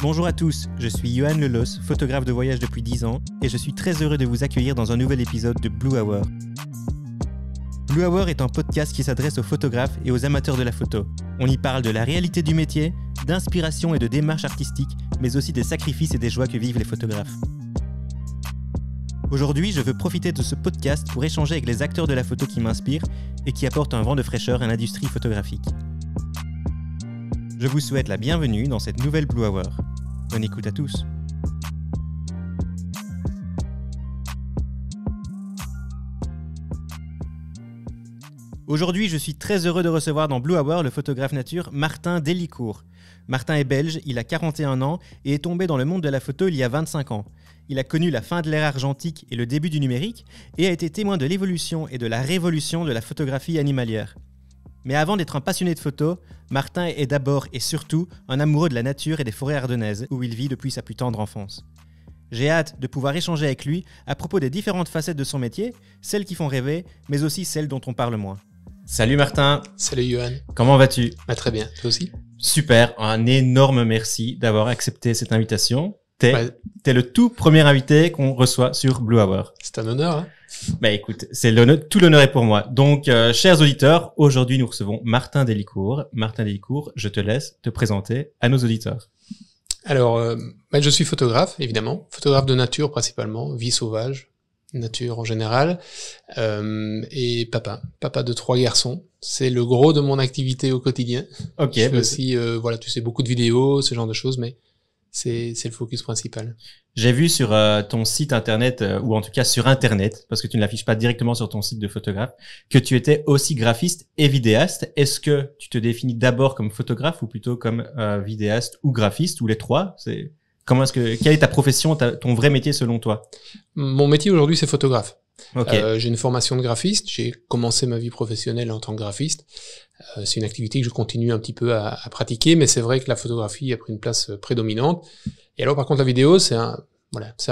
Bonjour à tous, je suis Johan Lelos, photographe de voyage depuis 10 ans, et je suis très heureux de vous accueillir dans un nouvel épisode de Blue Hour. Blue Hour est un podcast qui s'adresse aux photographes et aux amateurs de la photo. On y parle de la réalité du métier, d'inspiration et de démarche artistique, mais aussi des sacrifices et des joies que vivent les photographes. Aujourd'hui, je veux profiter de ce podcast pour échanger avec les acteurs de la photo qui m'inspirent et qui apportent un vent de fraîcheur à l'industrie photographique. Je vous souhaite la bienvenue dans cette nouvelle Blue Hour. Bonne écoute à tous. Aujourd'hui, je suis très heureux de recevoir dans Blue Hour le photographe nature Martin Delicourt. Martin est belge, il a 41 ans et est tombé dans le monde de la photo il y a 25 ans. Il a connu la fin de l'ère argentique et le début du numérique et a été témoin de l'évolution et de la révolution de la photographie animalière. Mais avant d'être un passionné de photo, Martin est d'abord et surtout un amoureux de la nature et des forêts ardennaises où il vit depuis sa plus tendre enfance. J'ai hâte de pouvoir échanger avec lui à propos des différentes facettes de son métier, celles qui font rêver, mais aussi celles dont on parle moins. Salut Martin. Salut Johan. Comment vas-tu bah, Très bien, toi aussi. Super, un énorme merci d'avoir accepté cette invitation. T'es bah, es le tout premier invité qu'on reçoit sur Blue Hour. C'est un honneur. Hein bah écoute, c'est tout l'honneur est pour moi. Donc, euh, chers auditeurs, aujourd'hui nous recevons Martin Delicourt. Martin Delicourt, je te laisse te présenter à nos auditeurs. Alors, euh, bah, je suis photographe, évidemment, photographe de nature principalement, vie sauvage, nature en général, euh, et papa, papa de trois garçons. C'est le gros de mon activité au quotidien. Ok. Je fais bah, aussi, voilà, tu sais, beaucoup de vidéos, ce genre de choses, mais c'est le focus principal. J'ai vu sur euh, ton site internet, euh, ou en tout cas sur internet, parce que tu ne l'affiches pas directement sur ton site de photographe, que tu étais aussi graphiste et vidéaste. Est-ce que tu te définis d'abord comme photographe ou plutôt comme euh, vidéaste ou graphiste, ou les trois C'est Comment est-ce que quelle est ta profession, ton vrai métier selon toi Mon métier aujourd'hui, c'est photographe. Euh, j'ai une formation de graphiste, j'ai commencé ma vie professionnelle en tant que graphiste. Euh, c'est une activité que je continue un petit peu à, pratiquer, mais c'est vrai que la photographie a pris une place euh, prédominante. Et alors par contre la vidéo, c'est un,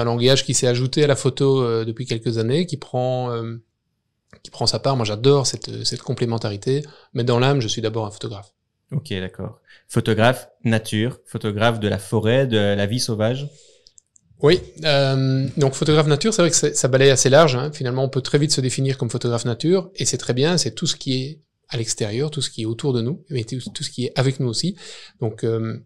langage qui s'est ajouté à la photo depuis quelques années, qui prend, qui prend sa part. Moi, j'adore cette, cette complémentarité, mais dans l'âme, je suis d'abord un photographe. Ok, d'accord. Photographe nature, photographe de la forêt, de la vie sauvage. Oui, euh, donc photographe nature, c'est vrai que ça balaye assez large. Hein. Finalement, on peut très vite se définir comme photographe nature, et c'est très bien, c'est tout ce qui est à l'extérieur, tout ce qui est autour de nous, mais tout, ce qui est avec nous aussi. Donc, euh,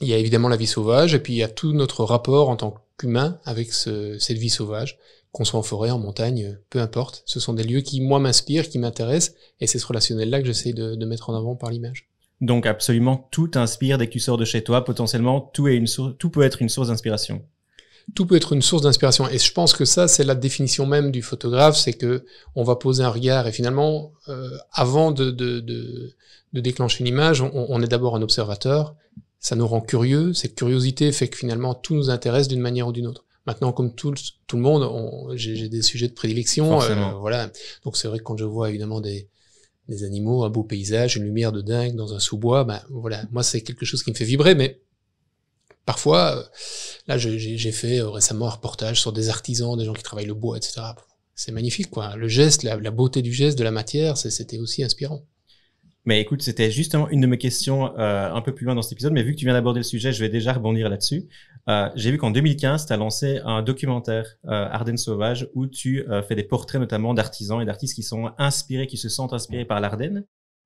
il y a évidemment la vie sauvage, et puis il y a tout notre rapport en tant qu'humain avec cette vie sauvage, qu'on soit en forêt, en montagne, peu importe. Ce sont des lieux qui, moi, m'inspirent, qui m'intéressent, et c'est ce relationnel-là que j'essaie de, de mettre en avant par l'image. Donc absolument tout inspire dès que tu sors de chez toi, potentiellement tout, est une tout peut être une source d'inspiration tout peut être une source d'inspiration. Et je pense que ça, c'est la définition même du photographe, c'est que on va poser un regard et finalement, euh, avant de, de, de, déclencher une image, on, est d'abord un observateur. Ça nous rend curieux. Cette curiosité fait que finalement, tout nous intéresse d'une manière ou d'une autre. Maintenant, comme tout, tout le monde, j'ai des sujets de prédilection. Euh, voilà. Donc c'est vrai que quand je vois évidemment des, des animaux, un beau paysage, une lumière de dingue dans un sous-bois, ben voilà, moi c'est quelque chose qui me fait vibrer, mais parfois, euh, là, j'ai fait euh, récemment un reportage sur des artisans, des gens qui travaillent le bois, etc. C'est magnifique, quoi. Le geste, la, beauté du geste, de la matière, c'était aussi inspirant. Mais écoute, c'était justement une de mes questions euh, un peu plus loin dans cet épisode, mais vu que tu viens d'aborder le sujet, je vais déjà rebondir là-dessus. J'ai vu qu'en 2015, tu as lancé un documentaire, Ardennes Sauvage, où tu fais des portraits notamment d'artisans et d'artistes qui sont inspirés, qui se sentent inspirés par l'Ardenne.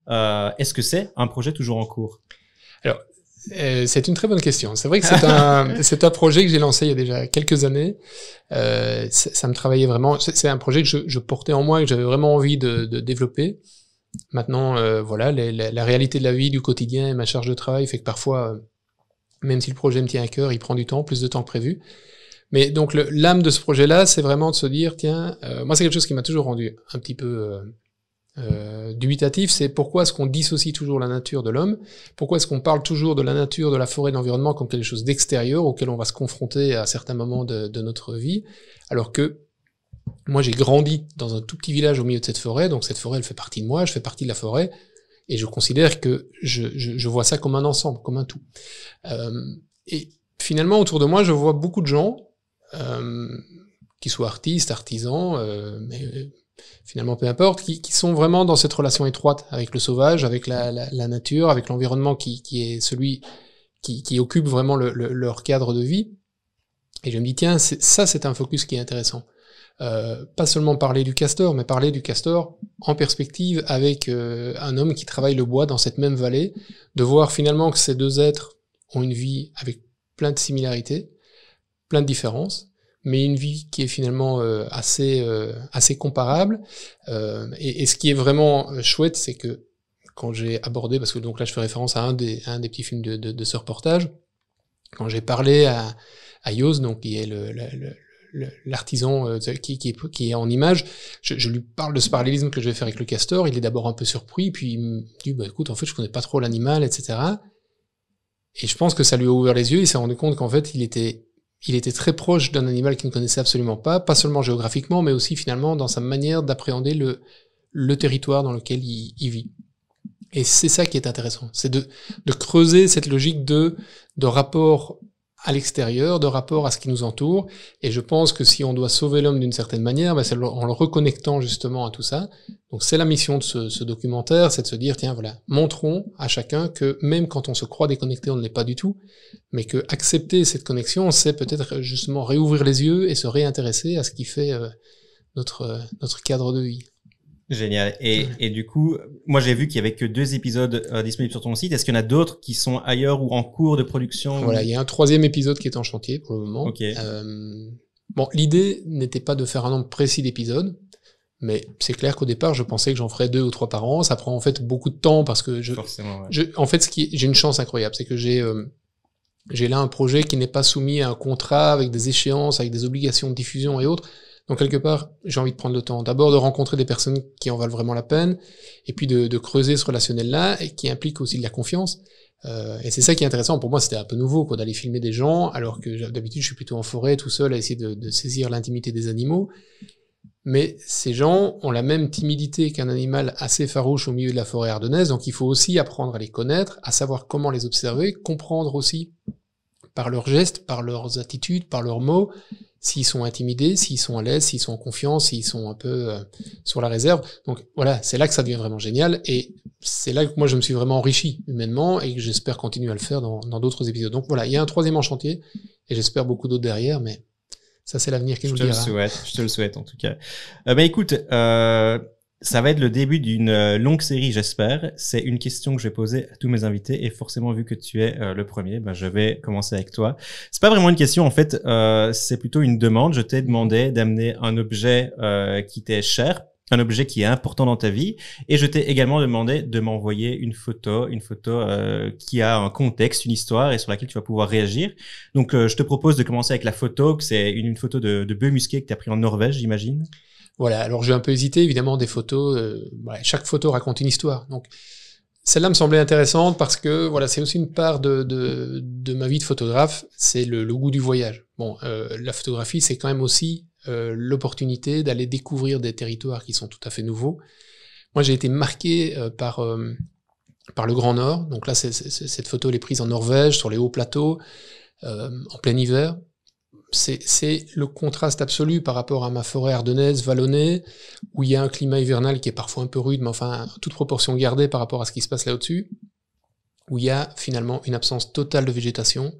Est-ce que c'est un projet toujours en cours alors, euh, c'est une très bonne question. C'est vrai que c'est un, projet que j'ai lancé il y a déjà quelques années. Euh, ça me travaillait vraiment. C'est un projet que je, portais en moi et que j'avais vraiment envie de, développer. Maintenant, euh, voilà, la, réalité de la vie, du quotidien et ma charge de travail fait que parfois, même si le projet me tient à cœur, il prend du temps, plus de temps que prévu. Mais donc l'âme de ce projet-là, c'est vraiment de se dire, tiens, moi c'est quelque chose qui m'a toujours rendu un petit peu euh, dubitatif, c'est pourquoi est-ce qu'on dissocie toujours la nature de l'homme Pourquoi est-ce qu'on parle toujours de la nature, de la forêt, de l'environnement comme quelque chose d'extérieur auquel on va se confronter à certains moments de, notre vie, alors que moi j'ai grandi dans un tout petit village au milieu de cette forêt, donc cette forêt elle fait partie de moi, je fais partie de la forêt, et je considère que je, vois ça comme un ensemble, comme un tout. Euh, et finalement autour de moi je vois beaucoup de gens, euh, qui soient artistes, artisans, mais finalement peu importe, qui, sont vraiment dans cette relation étroite avec le sauvage, avec la, nature, avec l'environnement qui, est celui qui, occupe vraiment leur cadre de vie. Et je me dis, tiens, ça c'est un focus qui est intéressant. Euh, pas seulement parler du castor, mais parler du castor en perspective avec euh, un homme qui travaille le bois dans cette même vallée, de voir finalement que ces deux êtres ont une vie avec plein de similarités, plein de différences, mais une vie qui est finalement euh, assez euh, assez comparable. Euh, et, et, ce qui est vraiment chouette, c'est que quand j'ai abordé, parce que donc là je fais référence à un des, un des petits films de, de, de ce reportage, quand j'ai parlé à, à Yos, donc qui est le, le, l'artisan qui, qui, est, qui, est, en image, je, je, lui parle de ce parallélisme que je vais faire avec le castor, il est d'abord un peu surpris, puis il me dit, bah, écoute, en fait, je connais pas trop l'animal, etc. Et je pense que ça lui a ouvert les yeux, il s'est rendu compte qu'en fait, il était il était très proche d'un animal qu'il ne connaissait absolument pas, pas seulement géographiquement, mais aussi finalement dans sa manière d'appréhender le, le territoire dans lequel il, vit. Et c'est ça qui est intéressant, c'est de, creuser cette logique de, de rapport à l'extérieur, de rapport à ce qui nous entoure. Et je pense que si on doit sauver l'homme d'une certaine manière, ben, c'est en le reconnectant justement à tout ça. Donc c'est la mission de ce, documentaire, c'est de se dire, tiens voilà, montrons à chacun que même quand on se croit déconnecté, on ne l'est pas du tout, mais que accepter cette connexion, c'est peut-être justement réouvrir les yeux et se réintéresser à ce qui fait euh, notre, euh, notre cadre de vie. Génial. Et, et du coup, moi j'ai vu qu'il y avait que deux épisodes euh, disponibles sur ton site. Est-ce qu'il y en a d'autres qui sont ailleurs ou en cours de production Voilà, il y a un troisième épisode qui est en chantier pour le moment. Euh, bon, l'idée n'était pas de faire un nombre précis d'épisodes, mais c'est clair qu'au départ, je pensais que j'en ferais deux ou trois par an. Ça prend en fait beaucoup de temps parce que je, Forcément, en fait, ce qui, j'ai une chance incroyable, c'est que j'ai euh, j'ai là un projet qui n'est pas soumis à un contrat avec des échéances, avec des obligations de diffusion et autres. Donc quelque part, j'ai envie de prendre le temps d'abord de rencontrer des personnes qui en valent vraiment la peine, et puis de, de creuser ce relationnel-là, et qui implique aussi de la confiance. Euh, et c'est ça qui est intéressant. Pour moi, c'était un peu nouveau quoi, d'aller filmer des gens, alors que d'habitude, je suis plutôt en forêt tout seul à essayer de, de saisir l'intimité des animaux. Mais ces gens ont la même timidité qu'un animal assez farouche au milieu de la forêt ardennaise, donc il faut aussi apprendre à les connaître, à savoir comment les observer, comprendre aussi par leurs gestes, par leurs attitudes, par leurs mots, s'ils sont intimidés, s'ils sont à l'aise, s'ils sont en confiance, s'ils sont un peu euh, sur la réserve. Donc voilà, c'est là que ça devient vraiment génial et c'est là que moi je me suis vraiment enrichi humainement et que j'espère continuer à le faire dans d'autres épisodes. Donc voilà, il y a un troisième enchantier, chantier et j'espère beaucoup d'autres derrière, mais ça c'est l'avenir qui je nous te Le souhaite, je te le souhaite en tout cas. Mais euh, bah, écoute. Euh, ça va être le début d'une euh, longue série, j'espère. C'est une question que je vais poser à tous mes invités et forcément, vu que tu es euh, le premier, ben, je vais commencer avec toi. C'est pas vraiment une question, en fait, euh, c'est plutôt une demande. Je t'ai demandé d'amener un objet qui t'est cher, un objet qui est important dans ta vie, et je t'ai également demandé de m'envoyer une photo, une photo qui a un contexte, une histoire et sur laquelle tu vas pouvoir réagir. Donc, je te propose de commencer avec la photo, c'est une, photo de, de bœuf que tu as pris en Norvège, j'imagine. Voilà, alors j'ai un peu hésité, évidemment, des photos, euh, chaque photo raconte une histoire. Donc celle-là me semblait intéressante parce que voilà, c'est aussi une part de, de, ma vie de photographe, c'est le, le, goût du voyage. Bon, euh, la photographie, c'est quand même aussi euh, l'opportunité d'aller découvrir des territoires qui sont tout à fait nouveaux. Moi, j'ai été marqué par, par le Grand Nord. Donc là, cette photo, elle est prise en Norvège, sur les hauts plateaux, en plein hiver c'est le contraste absolu par rapport à ma forêt ardennaise, vallonnée, où il y a un climat hivernal qui est parfois un peu rude, mais enfin, toute proportion gardée par rapport à ce qui se passe là dessus où il y a finalement une absence totale de végétation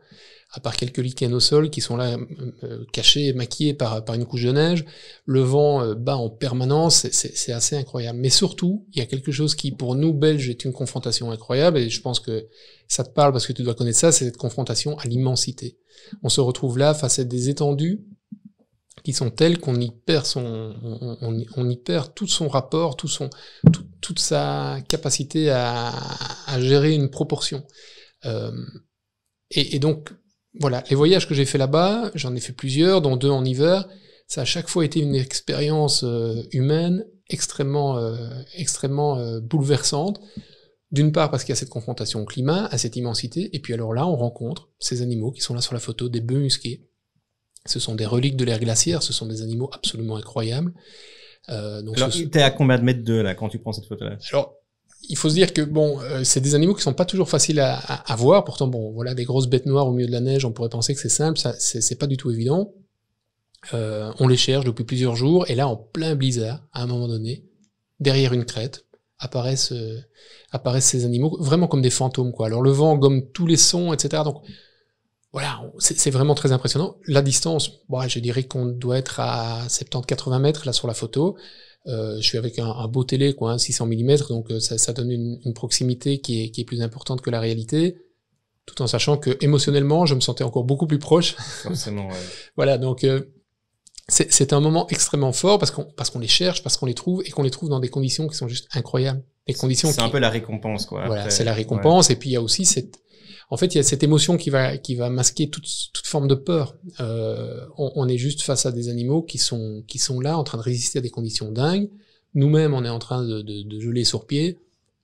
à part quelques lichens au sol qui sont là euh, euh, cachés, maquillés par, par une couche de neige. Le vent euh, bat en permanence, c'est assez incroyable. Mais surtout, il y a quelque chose qui, pour nous Belges, est une confrontation incroyable, et je pense que ça te parle parce que tu dois connaître ça, c'est cette confrontation à l'immensité. On se retrouve là face à des étendues qui sont telles qu'on y perd son, on, y perd tout son rapport, tout son, toute sa capacité à, à gérer une proportion. Euh, et, et, donc, voilà, les voyages que j'ai fait là-bas, j'en ai fait plusieurs, dont deux en hiver. Ça a chaque fois été une expérience euh, humaine extrêmement, euh, extrêmement euh, bouleversante. D'une part parce qu'il y a cette confrontation au climat, à cette immensité, et puis alors là, on rencontre ces animaux qui sont là sur la photo, des bœufs musqués. Ce sont des reliques de l'ère glaciaire, ce sont des animaux absolument incroyables. donc alors, t'es à combien de mètres d'eux là quand tu prends cette photo-là il faut se dire que bon, euh, c'est des animaux qui sont pas toujours faciles à, à, voir. Pourtant, bon, voilà, des grosses bêtes noires au milieu de la neige, on pourrait penser que c'est simple, ça, c'est, pas du tout évident. Euh, on les cherche depuis plusieurs jours, et là, en plein blizzard, à un moment donné, derrière une crête, apparaissent, euh, apparaissent ces animaux vraiment comme des fantômes, quoi. Alors le vent gomme tous les sons, etc. Donc voilà, c'est vraiment très impressionnant. La distance, bon, je dirais qu'on doit être à 70-80 mètres là sur la photo. Euh, je suis avec un, un beau télé, quoi, hein, 600 mm, donc euh, ça, ça, donne une, une proximité qui est, qui est, plus importante que la réalité tout en sachant que émotionnellement, je me sentais encore beaucoup plus proche. Forcément, voilà, donc euh, c'est un moment extrêmement fort parce qu'on parce qu'on les cherche, parce qu'on les trouve et qu'on les trouve dans des conditions qui sont juste incroyables. Les conditions. C'est un peu la récompense, quoi. Voilà, c'est la récompense. Et puis il y a aussi cette en fait, il y a cette émotion qui va, qui va masquer toute, toute forme de peur. Euh, on, est juste face à des animaux qui sont, qui sont là, en train de résister à des conditions dingues. Nous-mêmes, on est en train de, de, de geler sur pied.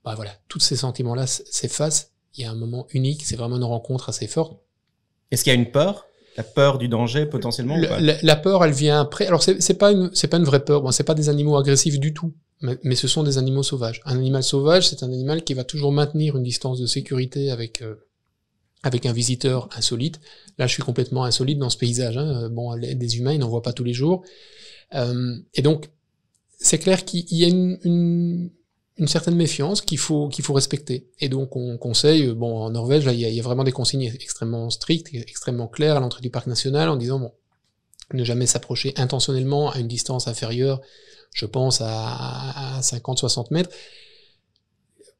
Bah voilà, tous ces sentiments-là s'effacent. Il y a un moment unique. C'est vraiment une rencontre assez forte. Est-ce qu'il y a une peur la peur du danger potentiellement la, peur, elle vient après. Alors c'est pas une c'est pas une vraie peur. Bon, c'est pas des animaux agressifs du tout, mais, ce sont des animaux sauvages. Un animal sauvage, c'est un animal qui va toujours maintenir une distance de sécurité avec euh, avec un visiteur insolite. Là, je suis complètement insolite dans ce paysage. Hein. Euh, bon, des humains, ils n'en voient pas tous les jours. Euh, et donc, c'est clair qu'il y a une, certaine méfiance qu'il faut qu'il faut respecter. Et donc, on conseille. Euh, bon, en Norvège, là, il y, a, vraiment des consignes extrêmement strictes, extrêmement claires à l'entrée du parc national, en disant bon, ne jamais s'approcher intentionnellement à une distance inférieure, je pense à 50-60 mètres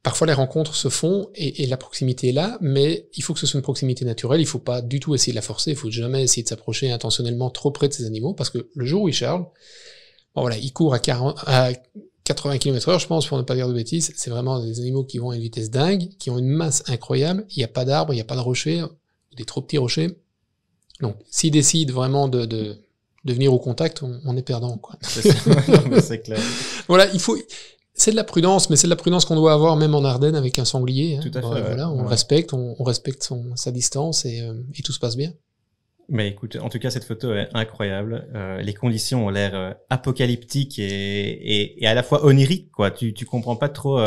parfois les rencontres se font et, la proximité est là, mais il faut que ce soit une proximité naturelle, il faut pas du tout essayer de la forcer, il faut jamais essayer de s'approcher intentionnellement trop près de ces animaux, parce que le jour où ils charlent, bon voilà, ils courent à, 40, à 80 km heure, je pense, pour ne pas dire de bêtises, c'est vraiment des animaux qui vont à une vitesse dingue, qui ont une masse incroyable, il n'y a pas d'arbres, il n'y a pas de rochers, des trop petits rochers. Donc, s'ils décident vraiment de, de, de venir au contact, on, on est perdant, quoi. C'est clair. voilà, il faut, c'est de la prudence, mais c'est de la prudence qu'on doit avoir même en Ardennes avec un sanglier. Hein. Tout à voilà, on respecte, on, respecte sa distance euh, et, tout se passe bien. Mais écoute, en tout cas, cette photo est incroyable. Euh, les conditions ont l'air euh, apocalyptiques et, à la fois oniriques, quoi. Tu, ne comprends pas trop.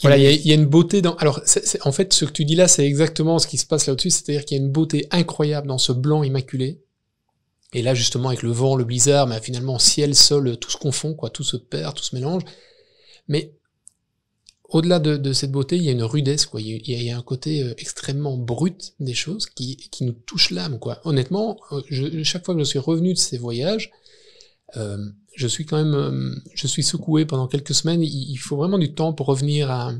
Voilà, il y, a une beauté dans. Alors, en fait, ce que tu dis là, c'est exactement ce qui se passe là-dessus, c'est-à-dire qu'il y a une beauté incroyable dans ce blanc immaculé. Et là, justement, avec le vent, le blizzard, mais finalement, ciel, sol, tout se confond, quoi, tout se perd, tout se mélange. Mais au-delà de, cette beauté, il y a une rudesse, quoi. Il y a, un côté euh, extrêmement brut des choses qui, nous touche l'âme, quoi. Honnêtement, euh, chaque fois que je suis revenu de ces voyages, euh, je suis quand même, je suis secoué pendant quelques semaines. il, faut vraiment du temps pour revenir à,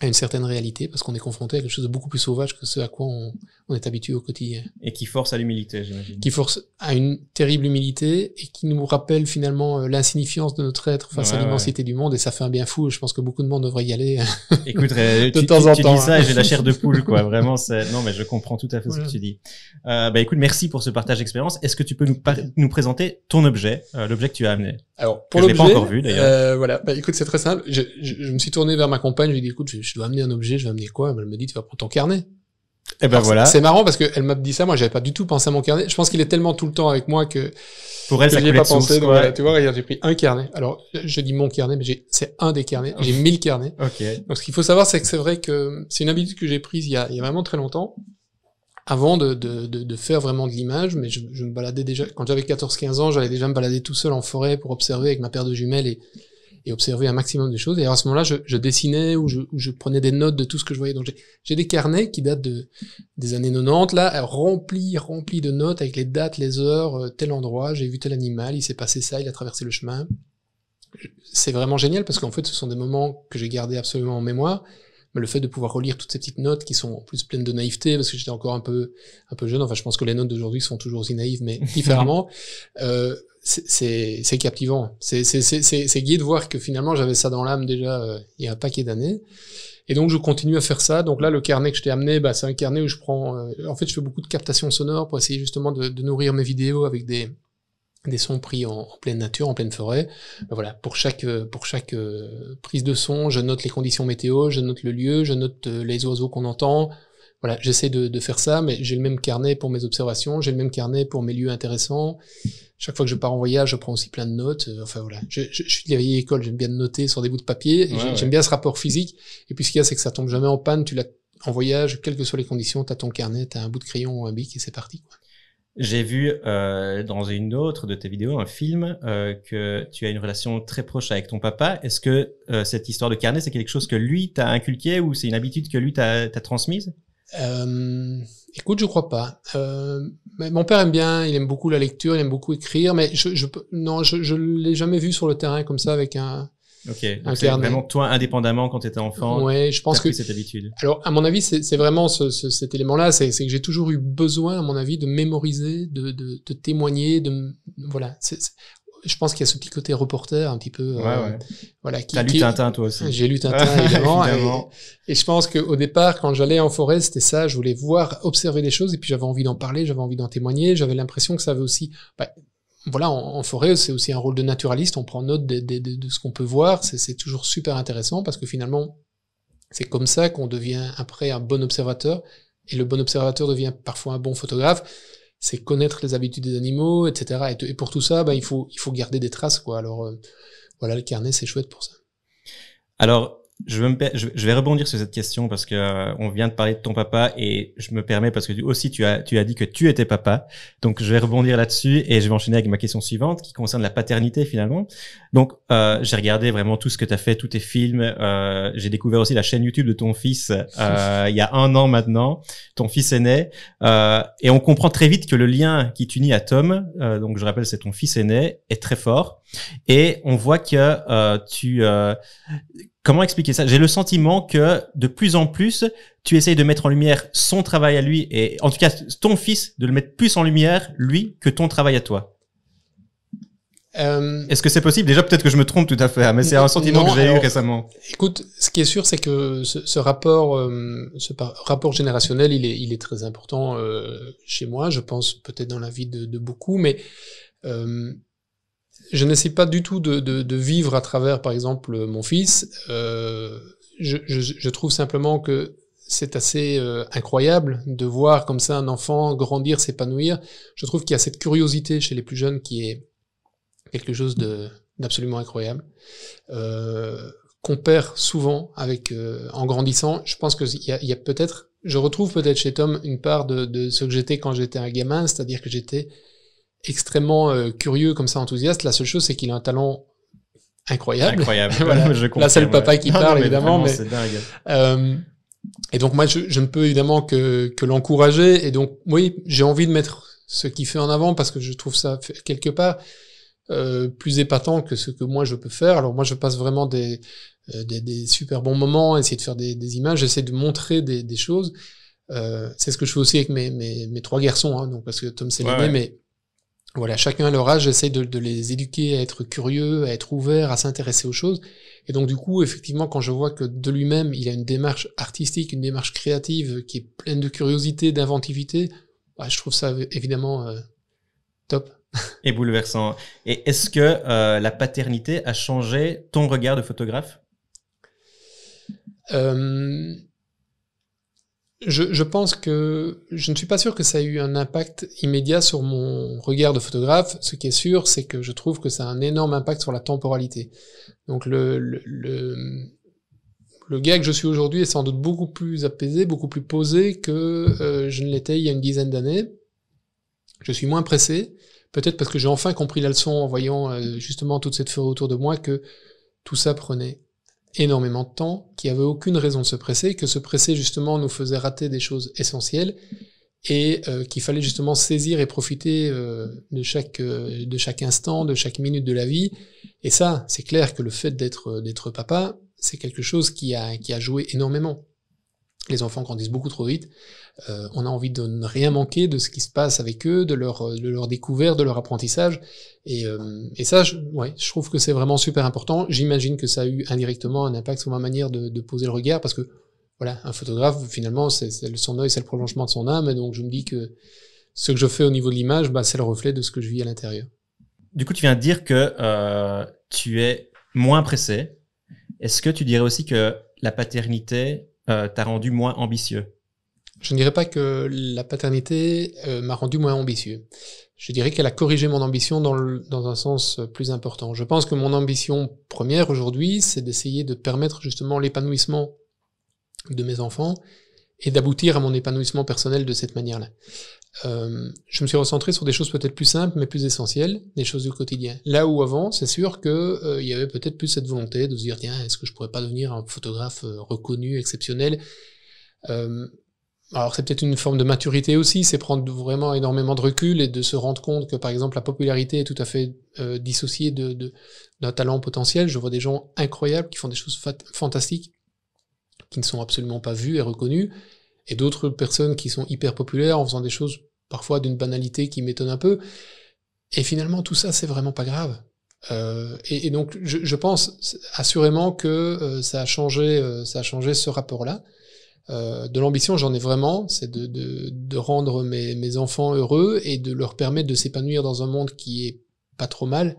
à une certaine réalité parce qu'on est confronté à quelque chose de beaucoup plus sauvage que ce à quoi on, est habitué au quotidien. Et qui force à l'humilité, j'imagine. Qui force à une terrible humilité et qui nous rappelle finalement euh, l'insignifiance de notre être face à l'immensité du monde et ça fait un bien fou. Je pense que beaucoup de monde devrait y aller. Euh, écoute, de temps en tu temps. dis ça et j'ai la hein. chair de poule, quoi. Vraiment, c'est, non, mais je comprends tout à fait ce que tu dis. Euh, bah écoute, merci pour ce partage d'expérience. Est-ce que tu peux nous, nous présenter ton objet, l'objet que tu as amené? Alors, pour l'objet. Je l'ai pas encore vu, d'ailleurs. voilà. Bah écoute, c'est très simple. Je, me suis tourné vers ma compagne. lui dit, écoute, je, je dois amener un objet, je vais amener quoi Elle me dit, tu vas prendre ton carnet. Et eh ben voilà. C'est marrant parce qu'elle m'a dit ça, moi j'avais pas du tout pensé à mon carnet. Je pense qu'il est tellement tout le temps avec moi que pour elle, que pas pensé. tu vois, j'ai pris un carnet. Alors je dis mon carnet, mais c'est un des carnets. J'ai mille carnets. Okay. Donc ce qu'il faut savoir, c'est que c'est vrai que c'est une habitude que j'ai prise il y, a, il vraiment très longtemps, avant de, faire vraiment de l'image. Mais je, je me baladais déjà quand j'avais 14-15 ans, j'allais déjà me balader tout seul en forêt pour observer avec ma paire de jumelles et et observer un maximum de choses. Et à ce moment-là, je, je, dessinais ou je, je, prenais des notes de tout ce que je voyais. Donc j'ai des carnets qui datent de, des années 90, là, remplis, remplis de notes avec les dates, les heures, euh, tel endroit, j'ai vu tel animal, il s'est passé ça, il a traversé le chemin. C'est vraiment génial parce qu'en fait, ce sont des moments que j'ai gardés absolument en mémoire. Mais le fait de pouvoir relire toutes ces petites notes qui sont en plus pleines de naïveté, parce que j'étais encore un peu un peu jeune, enfin je pense que les notes d'aujourd'hui sont toujours aussi naïves, mais différemment, euh, c'est captivant. C'est gai de voir que finalement j'avais ça dans l'âme déjà euh, il y a un paquet d'années. Et donc je continue à faire ça. Donc là, le carnet que je t'ai amené, bah, c'est un carnet où je prends. Euh, en fait, je fais beaucoup de captations sonores pour essayer justement de, nourrir mes vidéos avec des, des sons pris en, pleine nature, en pleine forêt. Bah, voilà, pour chaque euh, pour chaque prise de son, je note les conditions météo, je note le lieu, je note les oiseaux qu'on entend, voilà, j'essaie de, de, faire ça, mais j'ai le même carnet pour mes observations, j'ai le même carnet pour mes lieux intéressants chaque fois que je pars en voyage, je prends aussi plein de notes. Euh, enfin voilà, je, suis de la vieille école, j'aime bien noter sur des bouts de papier. j'aime bien ce rapport physique. Et puis ce qu'il y a, c'est que ça tombe jamais en panne. Tu l'as en voyage, quelles que soient les conditions, tu as ton carnet, tu as un bout de crayon ou un bic et c'est parti. Quoi. J'ai vu euh, dans une autre de tes vidéos, un film, euh, que tu as une relation très proche avec ton papa. Est-ce que cette histoire de carnet, c'est quelque chose que lui t'a inculqué ou c'est une habitude que lui t'a transmise Écoute, je crois pas. Euh, mon père aime bien, il aime beaucoup la lecture, il aime beaucoup écrire, mais je, je non, je, l'ai jamais vu sur le terrain comme ça avec un. Ok. Un carnet. Vraiment toi, indépendamment quand tu étais enfant. Ouais, je pense que cette habitude. Alors, à mon avis, c'est vraiment cet élément-là, c'est que j'ai toujours eu besoin, à mon avis, de mémoriser, de, témoigner, de voilà je pense qu'il y a ce petit côté reporter un petit peu. Ouais, euh, ouais. Voilà. Qui, T'as lu Tintin toi aussi. J'ai lu Tintin évidemment. Et, je pense qu'au départ, quand j'allais en forêt, c'était ça. Je voulais voir, observer les choses, et puis j'avais envie d'en parler, j'avais envie d'en témoigner. J'avais l'impression que ça avait aussi. Bah, voilà, en, forêt, c'est aussi un rôle de naturaliste. On prend note de ce qu'on peut voir. C'est toujours super intéressant parce que finalement, c'est comme ça qu'on devient après un bon observateur. Et le bon observateur devient parfois un bon photographe c'est connaître les habitudes des animaux, etc. Et, pour tout ça, bah, il, faut, il faut garder des traces. Quoi. Alors euh, voilà, le carnet, c'est chouette pour ça. Alors, je, je, vais rebondir sur cette question parce que euh, on vient de parler de ton papa et je me permets parce que tu, aussi tu as, tu as dit que tu étais papa. Donc je vais rebondir là-dessus et je vais enchaîner avec ma question suivante qui concerne la paternité finalement. Donc euh, j'ai regardé vraiment tout ce que tu as fait, tous tes films. Euh, j'ai découvert aussi la chaîne YouTube de ton fils euh, il y a un an maintenant. Ton fils aîné, euh, et on comprend très vite que le lien qui t'unit à Tom, donc je rappelle c'est ton fils aîné, est très fort et on voit que tu Comment expliquer ça J'ai le sentiment que de plus en plus, tu essayes de mettre en lumière son travail à lui, et en tout cas ton fils, de le mettre plus en lumière, lui, que ton travail à toi. Euh, Est-ce que c'est possible Déjà, peut-être que je me trompe tout à fait, hein, mais c'est un sentiment que j'ai eu récemment. Écoute, ce qui est sûr, c'est que ce, rapport, euh, ce rapport générationnel, il est, il est très important euh, chez moi. Je pense peut-être dans la vie de, de beaucoup, mais je n'essaie pas du tout de, vivre à travers, par exemple, mon fils. Euh, je, trouve simplement que c'est assez euh, incroyable de voir comme ça un enfant grandir, s'épanouir. Je trouve qu'il y a cette curiosité chez les plus jeunes qui est quelque chose d'absolument incroyable. Euh, qu'on perd souvent avec euh, en grandissant. Je pense qu'il y a, peut-être, je retrouve peut-être chez Tom une part de ce que j'étais quand j'étais un gamin, c'est-à-dire que j'étais extrêmement euh, curieux, comme ça, enthousiaste. La seule chose, c'est qu'il a un talent incroyable. Incroyable. voilà. je Là, c'est le papa qui parle, évidemment. mais, Euh, et donc, moi, je, je, ne peux évidemment que, que l'encourager. Et donc, oui, j'ai envie de mettre ce qu'il fait en avant parce que je trouve ça quelque part euh, plus épatant que ce que moi je peux faire. Alors, moi, je passe vraiment des, euh, des, des super bons moments, essayer de faire des, des images, essayer de montrer des, des choses. Euh, c'est ce que je fais aussi avec mes, mes, mes trois garçons, hein, donc parce que Tom c'est ouais, mais voilà, chacun à leur âge, j'essaie de, les éduquer à être curieux, à être ouvert, à s'intéresser aux choses. Et donc du coup, effectivement, quand je vois que de lui-même, il a une démarche artistique, une démarche créative qui est pleine de curiosité, d'inventivité, bah, je trouve ça évidemment euh, top. Et bouleversant. Et est-ce que euh, la paternité a changé ton regard de photographe euh, je, je, pense que je ne suis pas sûr que ça ait eu un impact immédiat sur mon regard de photographe. Ce qui est sûr, c'est que je trouve que ça a un énorme impact sur la temporalité. Donc le, le, le, le gars que je suis aujourd'hui est sans doute beaucoup plus apaisé, beaucoup plus posé que euh, je ne l'étais il y a une dizaine d'années. Je suis moins pressé, peut-être parce que j'ai enfin compris la leçon en voyant euh, justement toute cette fureur autour de moi que tout ça prenait énormément de temps, qui avait aucune raison de se presser, que se presser justement nous faisait rater des choses essentielles et euh, qu'il fallait justement saisir et profiter euh, de, chaque, euh, de chaque instant, de chaque minute de la vie. Et ça, c'est clair que le fait d'être d'être papa, c'est quelque chose qui a, qui a joué énormément les enfants grandissent beaucoup trop vite. Euh, on a envie de ne rien manquer de ce qui se passe avec eux, de leur, euh, de leur découverte, de leur apprentissage. Et, euh, ça, je, trouve que c'est vraiment super important. J'imagine que ça a eu indirectement un impact sur ma manière de, poser le regard parce que, voilà, un photographe, finalement, c'est son œil, c'est le prolongement de son âme. Et donc, je me dis que ce que je fais au niveau de l'image, bah, c'est le reflet de ce que je vis à l'intérieur. Du coup, tu viens de dire que tu es moins pressé. Est-ce que tu dirais aussi que la paternité euh, t'as rendu moins ambitieux Je ne dirais pas que la paternité euh, m'a rendu moins ambitieux. Je dirais qu'elle a corrigé mon ambition dans, un sens euh, plus important. Je pense que mon ambition première aujourd'hui, c'est d'essayer de permettre justement l'épanouissement de mes enfants et d'aboutir à mon épanouissement personnel de cette manière-là. Euh, je me suis recentré sur des choses peut-être plus simples, mais plus essentielles, des choses du quotidien. Là où avant, c'est sûr qu'il euh, y avait peut-être plus cette volonté de se dire, tiens, est-ce que je pourrais pas devenir un photographe euh, reconnu, exceptionnel alors c'est peut-être une forme de maturité aussi, c'est prendre vraiment énormément de recul et de se rendre compte que par exemple la popularité est tout à fait dissociée d'un de, talent potentiel. Je vois des gens incroyables qui font des choses fantastiques, qui ne sont absolument pas vus et reconnus, et d'autres personnes qui sont hyper populaires en faisant des choses parfois d'une banalité qui m'étonne un peu. Et finalement, tout ça, c'est vraiment pas grave. Euh, et, donc, je, pense assurément que euh, ça a changé, euh, ça a changé ce rapport-là. de l'ambition, j'en ai vraiment, c'est de, rendre mes, mes, enfants heureux et de leur permettre de s'épanouir dans un monde qui est pas trop mal.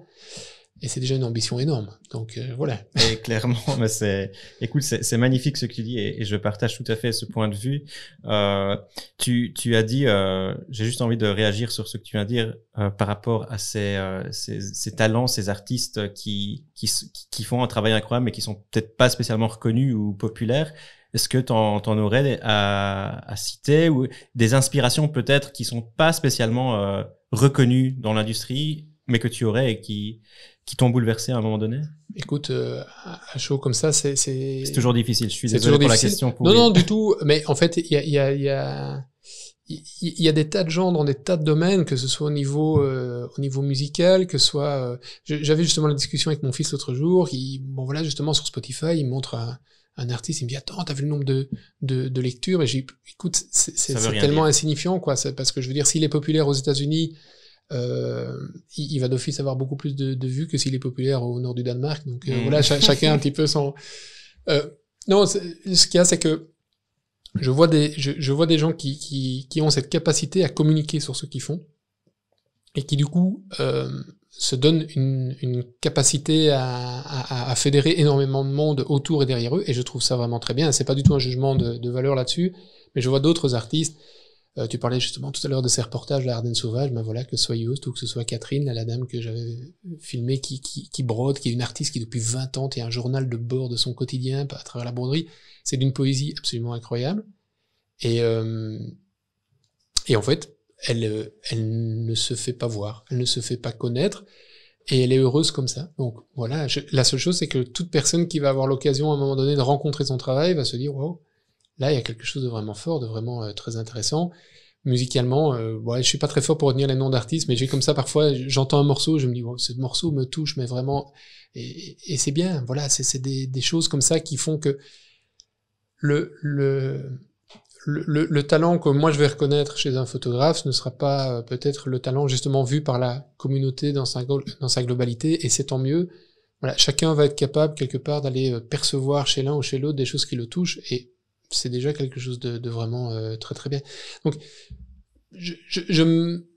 Et c'est déjà une ambition énorme. Donc euh, voilà. Et clairement, mais c'est, écoute, c'est, magnifique ce que tu dis et, je partage tout à fait ce point de vue. Euh, tu, tu as dit, euh, j'ai juste envie de réagir sur ce que tu viens de dire euh, par rapport à ces, euh, ces, ces, talents, ces artistes qui, qui, qui font un travail incroyable mais qui sont peut-être pas spécialement reconnus ou populaires. Est-ce que tu en, aurais à, à, citer ou des inspirations peut-être qui sont pas spécialement reconnues dans l'industrie mais que tu aurais et qui qui t'ont bouleversé à un moment donné Écoute, euh, un à chaud comme ça, c'est. C'est toujours difficile. Je suis désolé pour la question. Pour non, non, du tout. Mais en fait, il y a, y, a, y a, des tas de gens dans des tas de domaines, que ce soit au niveau, euh, au niveau musical, que ce soit. Euh, j'avais justement la discussion avec mon fils l'autre jour. Il, bon, voilà, justement, sur Spotify, il montre un, artiste. Il me dit Attends, t'as vu le nombre de, de, lectures Et j'ai Écoute, c'est tellement insignifiant, quoi. Parce que je veux dire, s'il est populaire aux États-Unis euh, il, va d'office avoir beaucoup plus de, vues que s'il est populaire au nord du Danemark. Donc euh, mm. voilà, chacun un petit peu son. Euh, non, ce qu'il y a, c'est que je vois des, je, vois des gens qui, qui, ont cette capacité à communiquer sur ce qu'ils font et qui du coup se donnent une, capacité à, fédérer énormément de monde autour et derrière eux. Et je trouve ça vraiment très bien. C'est pas du tout un jugement de, de valeur là-dessus, mais je vois d'autres artistes euh, tu parlais justement tout à l'heure de ces reportages à Ardennes Sauvage, ben voilà, que ce soit Youst ou que ce soit Catherine, la dame que j'avais euh, filmée qui, qui, brode, qui est une artiste qui depuis 20 ans tient un journal de bord de son quotidien à travers la broderie, c'est d'une poésie absolument incroyable. Et, euh, et en fait, elle, euh, elle ne se fait pas voir, elle ne se fait pas connaître, et elle est heureuse comme ça. Donc voilà, la seule chose, c'est que toute personne qui va avoir l'occasion à un moment donné de rencontrer son travail va se dire, waouh, Là, il y a quelque chose de vraiment fort, de vraiment euh, très intéressant. Musicalement, euh, ouais, je suis pas très fort pour retenir les noms d'artistes, mais j'ai comme ça parfois, j'entends un morceau, je me dis, ce morceau me touche, mais vraiment, et, c'est bien. Voilà, c'est des, des, choses comme ça qui font que le, le, le, le, talent que moi je vais reconnaître chez un photographe ne sera pas euh, peut-être le talent justement vu par la communauté dans sa, dans sa globalité, et c'est tant mieux. Voilà, chacun va être capable quelque part d'aller euh, percevoir chez l'un ou chez l'autre des choses qui le touchent, et c'est déjà quelque chose de, vraiment euh, très très bien. Donc, je, je, me,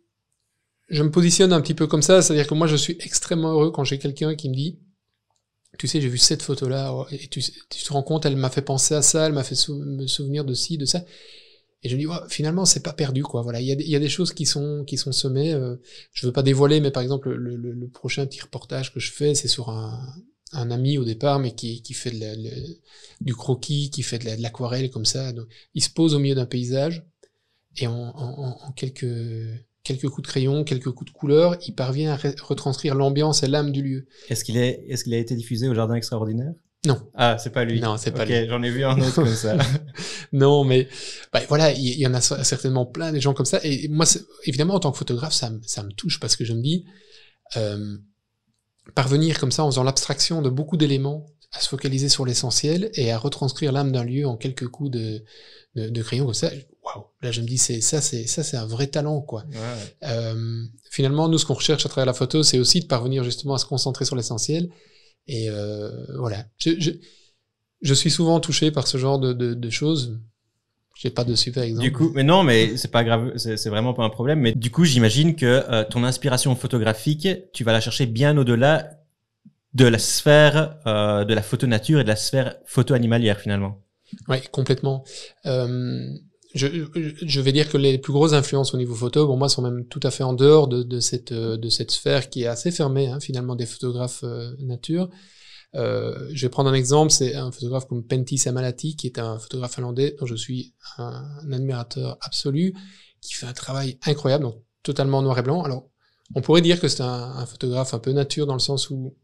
je, me, positionne un petit peu comme ça, c'est-à-dire que moi je suis extrêmement heureux quand j'ai quelqu'un qui me dit, tu sais, j'ai vu cette photo-là, et tu, tu, te rends compte, elle m'a fait penser à ça, elle m'a fait me souvenir de ci, de ça. Et je me dis, ouais, finalement, c'est pas perdu, quoi. Voilà, il y a, y a, des choses qui sont qui sont semées. Euh, je veux pas dévoiler, mais par exemple, le, le, le prochain petit reportage que je fais, c'est sur un, un ami au départ, mais qui, qui fait de du croquis, qui fait de l'aquarelle comme ça. Donc, il se pose au milieu d'un paysage et en, en, en, quelques, quelques coups de crayon, quelques coups de couleur, il parvient à retranscrire l'ambiance et l'âme du lieu. Est-ce qu'il est, est qu'il a été diffusé au Jardin Extraordinaire non. Ah, c'est pas lui. Non, c'est pas lui. Ok, J'en ai vu un autre comme ça. non, mais bah, voilà, il y, en a certainement plein des gens comme ça. Et moi, évidemment, en tant que photographe, ça, ça me touche parce que je me dis, euh, parvenir comme ça en faisant l'abstraction de beaucoup d'éléments, à se focaliser sur l'essentiel et à retranscrire l'âme d'un lieu en quelques coups de, de, crayon comme ça, waouh, là je me dis c'est ça c'est ça c'est un vrai talent quoi. Euh, finalement nous ce qu'on recherche à travers la photo c'est aussi de parvenir justement à se concentrer sur l'essentiel et euh, voilà. Je, je, suis souvent touché par ce genre de, de, de choses. J'ai pas de par exemple. Du coup, mais non, mais c'est pas grave, c'est vraiment pas un problème. Mais du coup, j'imagine que euh, ton inspiration photographique, tu vas la chercher bien au-delà de la sphère euh, de la photo nature et de la sphère photo animalière finalement. Oui, complètement. Euh, je, je, vais dire que les plus grosses influences au niveau photo, pour moi, sont même tout à fait en dehors de, de cette, euh, de cette sphère qui est assez fermée hein, finalement des photographes euh, nature. Euh, je vais prendre un exemple, c'est un photographe comme Pentti Samalati, qui est un photographe finlandais dont je suis un, admirateur absolu, qui fait un travail incroyable, donc totalement noir et blanc. Alors, on pourrait dire que c'est un, photographe un peu nature dans le sens où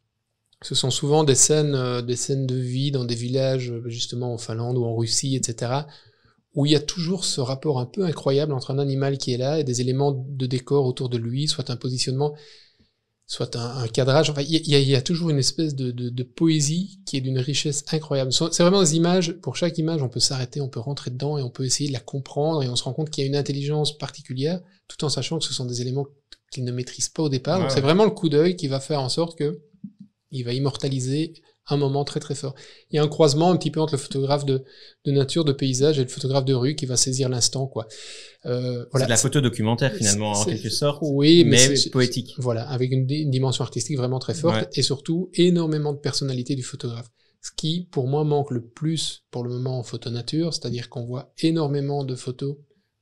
ce sont souvent des scènes, euh, des scènes de vie dans des villages, justement en Finlande ou en Russie, etc., où il y a toujours ce rapport un peu incroyable entre un animal qui est là et des éléments de décor autour de lui, soit un positionnement soit un, cadrage. Enfin, il y, a toujours une espèce de, de, poésie qui est d'une richesse incroyable. C'est vraiment des images. Pour chaque image, on peut s'arrêter, on peut rentrer dedans et on peut essayer de la comprendre et on se rend compte qu'il y a une intelligence particulière, tout en sachant que ce sont des éléments qu'il ne maîtrise pas au départ. c'est vraiment le coup d'œil qui va faire en sorte que il va immortaliser un moment très très fort. Il y a un croisement un petit peu entre le photographe de, nature, de paysage et le photographe de rue qui va saisir l'instant. quoi. Euh, voilà. C'est la photo documentaire finalement en quelque sorte, oui, mais, mais poétique. Voilà, avec une, dimension artistique vraiment très forte et surtout énormément de personnalité du photographe. Ce qui pour moi manque le plus pour le moment en photo nature, c'est-à-dire qu'on voit énormément de photos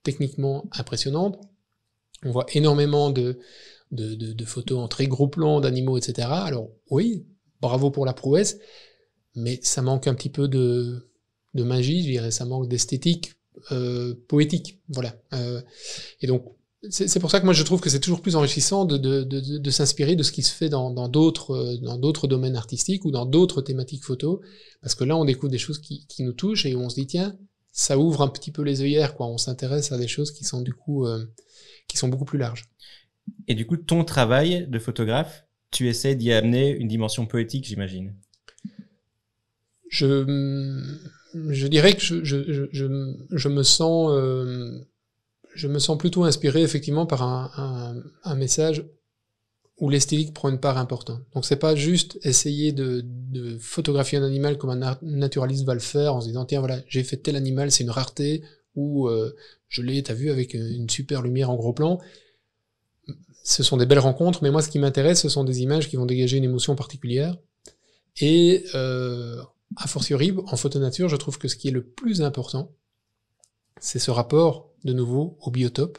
techniquement impressionnantes, on voit énormément de, de, de, de photos en très gros plan d'animaux, etc. Alors oui, bravo pour la prouesse, mais ça manque un petit peu de, magie, je dirais, ça manque d'esthétique euh, poétique, voilà. Euh, et donc, c'est pour ça que moi je trouve que c'est toujours plus enrichissant de, s'inspirer de ce qui se fait dans d'autres euh, dans d'autres domaines artistiques ou dans d'autres thématiques photos, parce que là on découvre des choses qui, nous touchent et on se dit tiens ça ouvre un petit peu les œillères quoi, on s'intéresse à des choses qui sont du coup qui sont beaucoup plus larges. Et du coup ton travail de photographe tu essaies d'y amener une dimension poétique, j'imagine. Je, dirais que je, me sens euh, je me sens plutôt inspiré effectivement par un, message où l'esthétique prend une part importante. Donc c'est pas juste essayer de, photographier un animal comme un naturaliste va le faire en se disant tiens voilà j'ai fait tel animal c'est une rareté ou euh, je l'ai t'as vu avec une super lumière en gros plan. Ce sont des belles rencontres, mais moi, ce qui m'intéresse, ce sont des images qui vont dégager une émotion particulière. Et euh, force horrible, en photo nature, je trouve que ce qui est le plus important, c'est ce rapport, de nouveau, au biotope,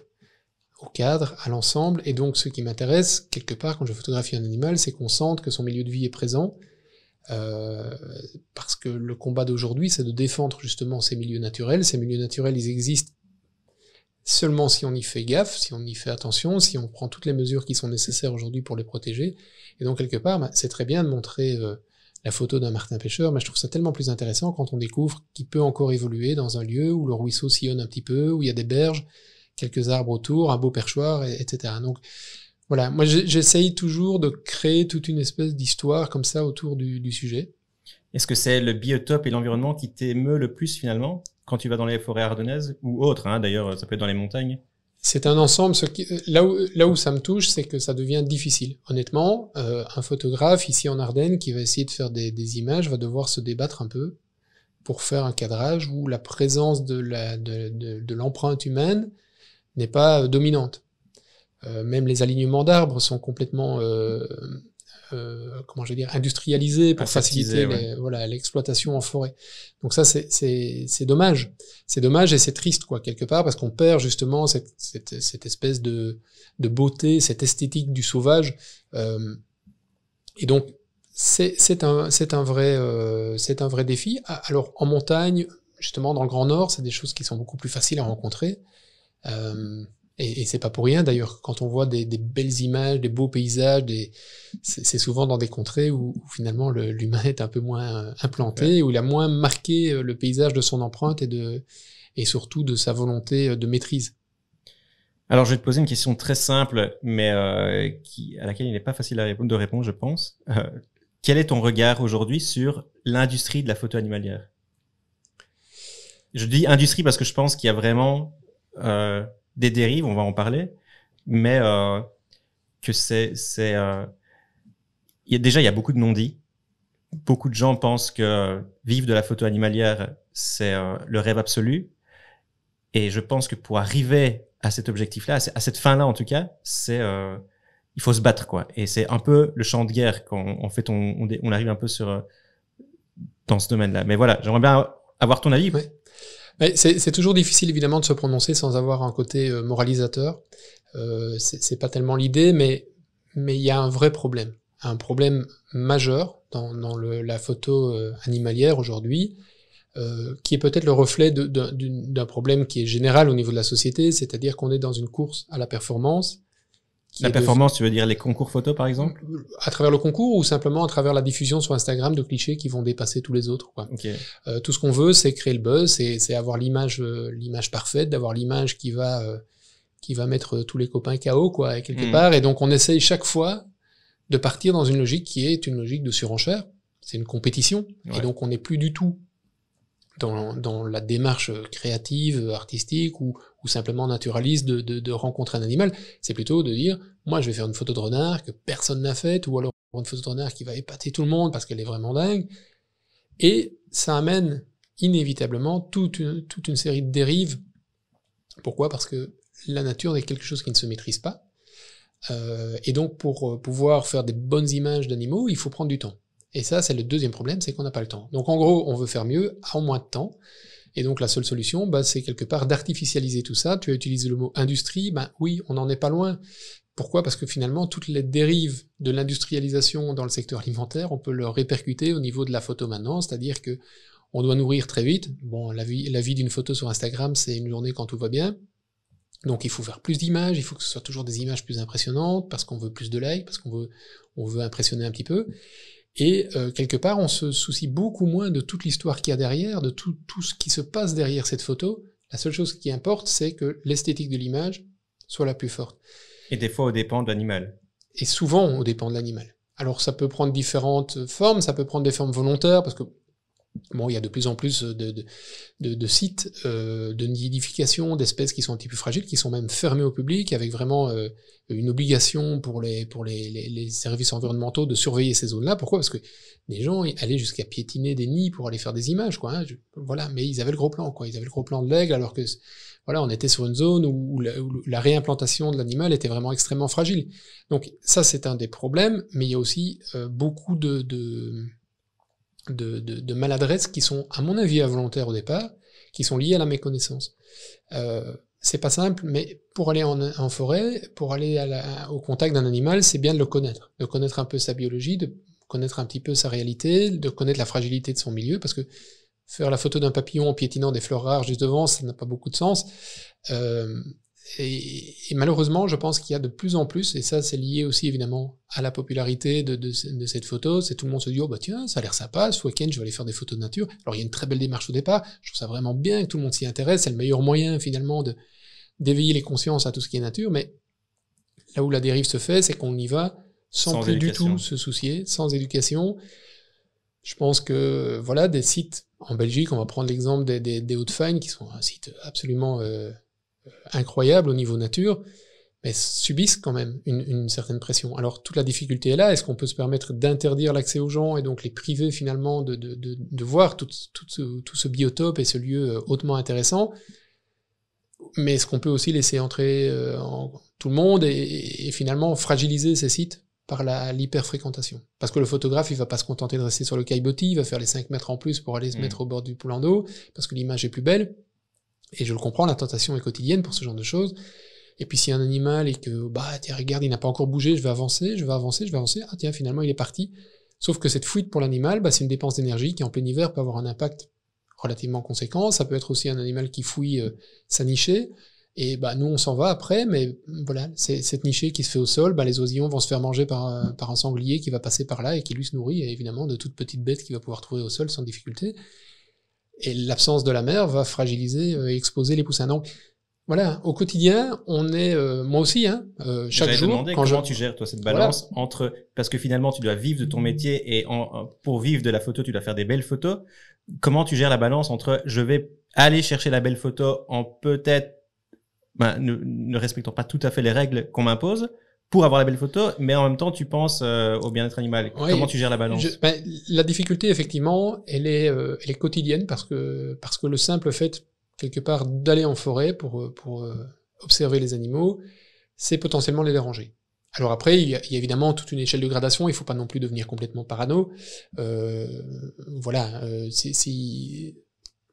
au cadre, à l'ensemble. Et donc, ce qui m'intéresse, quelque part, quand je photographie un animal, c'est qu'on sente que son milieu de vie est présent. Euh, parce que le combat d'aujourd'hui, c'est de défendre justement ces milieux naturels. Ces milieux naturels, ils existent Seulement si on y fait gaffe, si on y fait attention, si on prend toutes les mesures qui sont nécessaires aujourd'hui pour les protéger. Et donc, quelque part, bah, c'est très bien de montrer euh, la photo d'un Martin pêcheur, mais je trouve ça tellement plus intéressant quand on découvre qu'il peut encore évoluer dans un lieu où le ruisseau sillonne un petit peu, où il y a des berges, quelques arbres autour, un beau perchoir, etc. Donc, voilà, moi j'essaye toujours de créer toute une espèce d'histoire comme ça autour du sujet. Est-ce que c'est le biotope et l'environnement qui t'émeut le plus finalement quand tu vas dans les forêts ardennaises ou autres, hein, d'ailleurs, ça peut être dans les montagnes c'est un ensemble. Euh, là, où, ça me touche, c'est que ça devient difficile. Honnêtement, euh, un photographe ici en Ardennes qui va essayer de faire des, images va devoir se débattre un peu pour faire un cadrage où la présence de l'empreinte humaine n'est pas euh, dominante. même les alignements d'arbres sont complètement euh, comment je vais dire, industrialisées pour faciliter voilà l'exploitation en forêt. Donc ça, c'est c'est dommage, c'est dommage et c'est triste quoi quelque part parce qu'on perd justement cette, cette, cette espèce de de beauté, cette esthétique du sauvage. Euh, et donc c'est un c'est un vrai euh, c'est un vrai défi. Alors en montagne, justement dans le Grand Nord, c'est des choses qui sont beaucoup plus faciles à rencontrer. Euh, et, et c'est pas pour rien d'ailleurs, quand on voit des, belles images, des beaux paysages, c'est souvent dans des contrées où, finalement l'humain est un peu moins implanté, où il a moins marqué euh, le paysage de son empreinte et, de, et surtout de sa volonté euh, de maîtrise. Alors je vais te poser une question très simple, mais euh, qui, à laquelle il n'est pas facile de répondre, je pense. quel est ton regard aujourd'hui sur l'industrie de la photo animalière Je dis industrie parce que je pense qu'il y a vraiment des dérives, on va en parler, mais euh, que c'est, c'est, euh, déjà il y a beaucoup de non-dits. Beaucoup de gens pensent que vivre de la photo animalière c'est euh, le rêve absolu, et je pense que pour arriver à cet objectif-là, à cette fin-là en tout cas, c'est il faut se battre quoi. Et c'est un peu le champ de guerre quand en fait on, arrive un peu sur dans ce domaine-là. Mais voilà, j'aimerais bien avoir ton avis. Ouais. C'est toujours difficile évidemment de se prononcer sans avoir un côté euh, moralisateur. Euh, c'est pas tellement l'idée, mais il y a un vrai problème, un problème majeur dans, la photo euh, animalière aujourd'hui, euh, qui est peut-être le reflet d'un problème qui est général au niveau de la société, c'est-à-dire qu'on est dans une course à la performance la performance, tu veux dire les concours photos par exemple À travers le concours ou simplement à travers la diffusion sur Instagram de clichés qui vont dépasser tous les autres. Quoi. Euh, tout ce qu'on veut, c'est créer le buzz, c'est avoir l'image euh, l'image parfaite, d'avoir l'image qui va euh, qui va mettre tous les copains KO quoi quelque hmm. part. Et donc on essaye chaque fois de partir dans une logique qui est une logique de surenchère. C'est une compétition et donc on n'est plus du tout dans, la démarche créative, artistique ou, simplement naturaliste de, rencontrer un animal. C'est plutôt de dire, moi je vais faire une photo de renard que personne n'a faite, ou alors une photo de renard qui va épater tout le monde parce qu'elle est vraiment dingue. Et ça amène inévitablement toute une, série de dérives. Pourquoi Parce que la nature est quelque chose qui ne se maîtrise pas. Euh, et donc pour euh, pouvoir faire des bonnes images d'animaux, il faut prendre du temps. Et ça, c'est le deuxième problème, c'est qu'on n'a pas le temps. Donc en gros, on veut faire mieux en moins de temps. Et donc la seule solution, bah, c'est quelque part d'artificialiser tout ça. Tu as utilisé le mot industrie, ben oui, on n'en est pas loin. Pourquoi Parce que finalement, toutes les dérives de l'industrialisation dans le secteur alimentaire, on peut le répercuter au niveau de la photo maintenant, c'est-à-dire que on doit nourrir très vite. Bon, la vie, la vie d'une photo sur Instagram, c'est une journée quand tout va bien. Donc il faut faire plus d'images, il faut que ce soit toujours des images plus impressionnantes, parce qu'on veut plus de likes, parce qu'on veut, on veut impressionner un petit peu. Et euh, quelque part, on se soucie beaucoup moins de toute l'histoire qu'il y a derrière, de tout, tout ce qui se passe derrière cette photo. La seule chose qui importe, c'est que l'esthétique de l'image soit la plus forte. Et des fois, au dépend de l'animal. Et souvent, au dépend de l'animal. Alors, ça peut prendre différentes formes, ça peut prendre des formes volontaires, parce que Bon, il y a de plus en plus de, sites euh, de nidification d'espèces qui sont un petit peu fragiles, qui sont même fermés au public, avec vraiment euh, une obligation pour les, pour les, services environnementaux de surveiller ces zones-là. Pourquoi Parce que les gens allaient jusqu'à piétiner des nids pour aller faire des images, quoi. Hein. voilà, mais ils avaient le gros plan, quoi. Ils avaient le gros plan de l'aigle, alors que voilà, on était sur une zone où, la, réimplantation de l'animal était vraiment extrêmement fragile. Donc ça, c'est un des problèmes, mais il y a aussi euh, beaucoup de de, maladresses qui sont, à mon avis, involontaires au départ, qui sont liées à la méconnaissance. Euh, c'est pas simple, mais pour aller en, forêt, pour aller au contact d'un animal, c'est bien de le connaître, de connaître un peu sa biologie, de connaître un petit peu sa réalité, de connaître la fragilité de son milieu, parce que faire la photo d'un papillon en piétinant des fleurs rares juste devant, ça n'a pas beaucoup de sens. Euh, et, malheureusement, je pense qu'il y a de plus en plus, et ça c'est lié aussi évidemment à la popularité de, cette photo, c'est tout le monde se dit, oh bah tiens, ça a l'air sympa, ce week-end je vais aller faire des photos de nature. Alors il y a une très belle démarche au départ, je trouve ça vraiment bien que tout le monde s'y intéresse, c'est le meilleur moyen finalement de d'éveiller les consciences à tout ce qui est nature, mais là où la dérive se fait, c'est qu'on y va sans, plus du tout se soucier, sans éducation. Je pense que voilà, des sites en Belgique, on va prendre l'exemple des, hauts de hautes qui sont un site absolument... Euh, Incroyable au niveau nature, mais subissent quand même une, certaine pression. Alors toute la difficulté est là, est-ce qu'on peut se permettre d'interdire l'accès aux gens et donc les priver finalement de, voir tout, ce, biotope et ce lieu euh, hautement intéressant mais est-ce qu'on peut aussi laisser entrer euh, tout le monde et, finalement fragiliser ces sites par l'hyperfréquentation Parce que le photographe, il va pas se contenter de rester sur le caillebotis, il va faire les 5 mètres en plus pour aller se mmh. mettre au bord du poulain d'eau, parce que l'image est plus belle. Et je le comprends, la tentation est quotidienne pour ce genre de choses. Et puis si un animal et que, bah, tiens, regarde, il n'a pas encore bougé, je vais avancer, je vais avancer, je vais avancer, ah tiens, finalement, il est parti. Sauf que cette fuite pour l'animal, bah, c'est une dépense d'énergie qui, en plein hiver, peut avoir un impact relativement conséquent. Ça peut être aussi un animal qui fouille euh, sa nichée. Et bah, nous, on s'en va après, mais mm, voilà, c'est cette nichée qui se fait au sol, bah, les osillons vont se faire manger euh, par, un sanglier qui va passer par là et qui lui se nourrit, évidemment, de toutes petites bêtes qu'il va pouvoir trouver au sol sans difficulté. Et l'absence de la mère va fragiliser euh, et exposer les poussins. Donc, voilà, au quotidien, on est, euh, moi aussi, hein, euh, chaque jour. quand comment tu gères toi cette balance entre parce que finalement tu dois vivre de ton mmh. métier et en, pour vivre de la photo, tu dois faire des belles photos. Comment tu gères la balance entre je vais aller chercher la belle photo en peut-être ben, ne, ne, respectant pas tout à fait les règles qu'on m'impose pour avoir la belle photo, mais en même temps, tu penses euh, au bien-être animal. Comment tu gères la balance ben, La difficulté, effectivement, elle est, euh, elle est quotidienne parce que, parce que le simple fait, quelque part, d'aller en forêt pour, euh, pour observer les animaux, c'est potentiellement les déranger. Alors après, il y, a, évidemment toute une échelle de gradation. Il ne faut pas non plus devenir complètement parano. voilà, c'est... si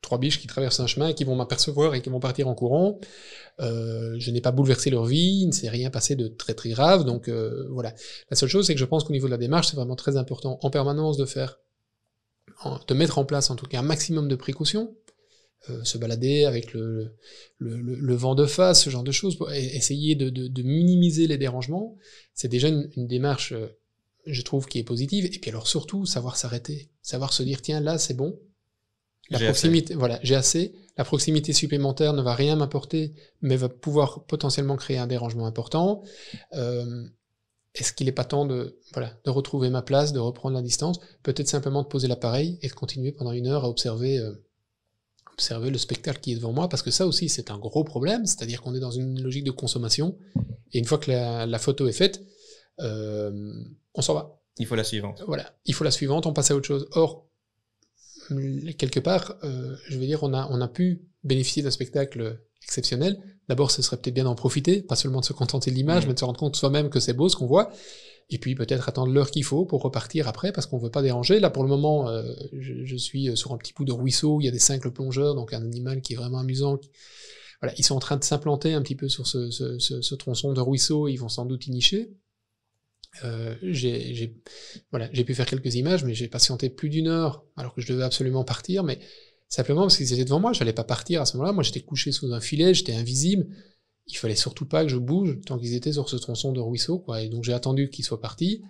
trois biches qui traversent un chemin et qui vont m'apercevoir et qui vont partir en courant. Euh, je n'ai pas bouleversé leur vie, il ne s'est rien passé de très très grave. Donc euh, voilà. La seule chose, c'est que je pense qu'au niveau de la démarche, c'est vraiment très important en permanence de faire, de mettre en place en tout cas un maximum de précautions. Euh, se balader avec le, vent de face, ce genre de choses, pour e-, essayer de, minimiser les dérangements, c'est déjà une démarche, je trouve, qui est positive. Et puis alors surtout, savoir s'arrêter, savoir se dire, tiens, là, c'est bon, la proximité, voilà, j'ai assez. La proximité supplémentaire ne va rien m'apporter, mais va pouvoir potentiellement créer un dérangement important. Euh, est-ce qu'il n'est pas temps de, voilà, de retrouver ma place, de reprendre la distance, peut-être simplement de poser l'appareil et de continuer pendant une heure à observer, euh, observer le spectacle qui est devant moi, parce que ça aussi c'est un gros problème, c'est-à-dire qu'on est dans une logique de consommation, et une fois que la, la photo est faite, euh, on s'en va. Il faut la suivante. Voilà, il faut la suivante, on passe à autre chose. Or, quelque part, euh, je veux dire, on a, pu bénéficier d'un spectacle exceptionnel. D'abord, ce serait peut-être bien d'en profiter, pas seulement de se contenter de l'image, mm. mais de se rendre compte soi-même que c'est beau ce qu'on voit. Et puis peut-être attendre l'heure qu'il faut pour repartir après, parce qu'on veut pas déranger. Là, pour le moment, euh, je, suis euh, sur un petit bout de ruisseau, il y a des cinq plongeurs, donc un animal qui est vraiment amusant. Voilà, ils sont en train de s'implanter un petit peu sur ce, tronçon de ruisseau, ils vont sans doute y nicher. Euh, j'ai voilà, pu faire quelques images, mais j'ai patienté plus d'une heure alors que je devais absolument partir, mais simplement parce qu'ils étaient devant moi, je n'allais pas partir à ce moment-là. Moi, j'étais couché sous un filet, j'étais invisible. Il fallait surtout pas que je bouge tant qu'ils étaient sur ce tronçon de ruisseau, Et donc j'ai attendu qu'ils soient partis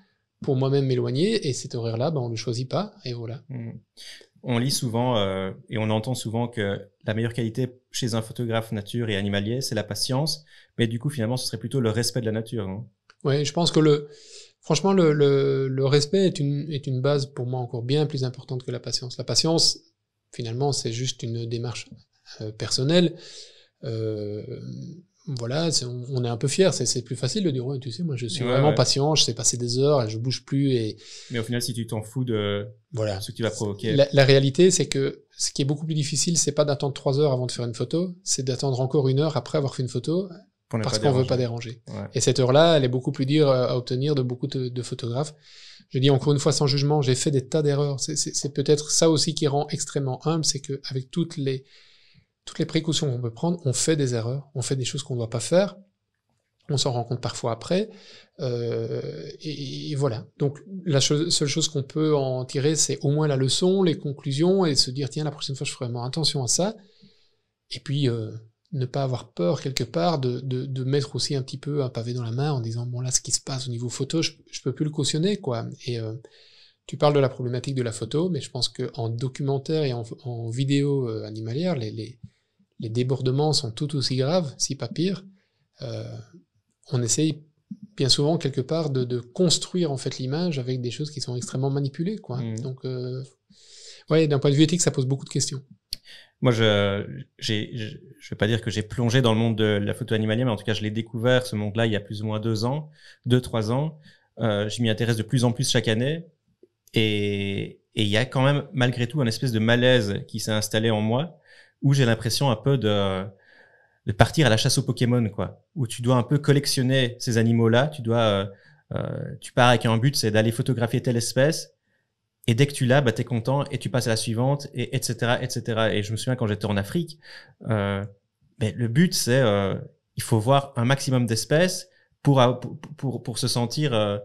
pour moi-même m'éloigner. Et cet horaire-là, ben, on ne choisit pas. Et voilà. Mmh. On lit souvent euh, et on entend souvent que la meilleure qualité chez un photographe nature et animalier, c'est la patience. Mais du coup, finalement, ce serait plutôt le respect de la nature. Oui, je pense que le, franchement, le, respect est une, est une base pour moi encore bien plus importante que la patience. La patience, finalement, c'est juste une démarche euh, personnelle. Euh, voilà, on, est un peu fier. C'est plus facile de dire, ouais, tu sais, moi, je suis vraiment patient, je sais passer des heures je bouge plus. Et... Mais au final, si tu t'en fous de voilà. ce qui va provoquer. La, réalité, c'est que ce qui est beaucoup plus difficile, c'est pas d'attendre trois heures avant de faire une photo, c'est d'attendre encore une heure après avoir fait une photo parce qu'on veut pas déranger. Et cette heure-là, elle est beaucoup plus dure à obtenir de beaucoup de, photographes. Je dis encore une fois sans jugement, j'ai fait des tas d'erreurs. C'est peut-être ça aussi qui rend extrêmement humble, c'est qu'avec toutes les, toutes les précautions qu'on peut prendre, on fait des erreurs, on fait des choses qu'on ne doit pas faire. On s'en rend compte parfois après. Euh, et, voilà. Donc la seule chose qu'on peut en tirer, c'est au moins la leçon, les conclusions, et se dire, tiens, la prochaine fois, je ferai vraiment attention à ça. Et puis, euh, ne pas avoir peur quelque part de, de, mettre aussi un petit peu un pavé dans la main en disant bon là ce qui se passe au niveau photo je, je peux plus le cautionner quoi et euh, tu parles de la problématique de la photo mais je pense que en documentaire et en, vidéo euh, animalière les, les, débordements sont tout aussi graves si pas pire euh, on essaye bien souvent quelque part de, de construire en fait l'image avec des choses qui sont extrêmement manipulées quoi mmh. donc ouais d'un point de vue éthique ça pose beaucoup de questions moi, je, j'ai, je, vais pas dire que j'ai plongé dans le monde de la photo animalière, mais en tout cas, je l'ai découvert ce monde-là il y a plus ou moins deux ans, deux trois ans. Euh, je m'y intéresse de plus en plus chaque année, et il y a quand même malgré tout un espèce de malaise qui s'est installé en moi, où j'ai l'impression un peu de de partir à la chasse aux Pokémon, quoi, où tu dois un peu collectionner ces animaux-là, tu dois euh, euh tu pars avec un but, c'est d'aller photographier telle espèce, et dès que tu l'as, bah, tu es content et tu passes à la suivante, et etc. etc. Et je me souviens quand j'étais en Afrique, euh, mais ben, le but, c'est euh, il faut voir un maximum d'espèces pour, pour, pour, se sentir euh,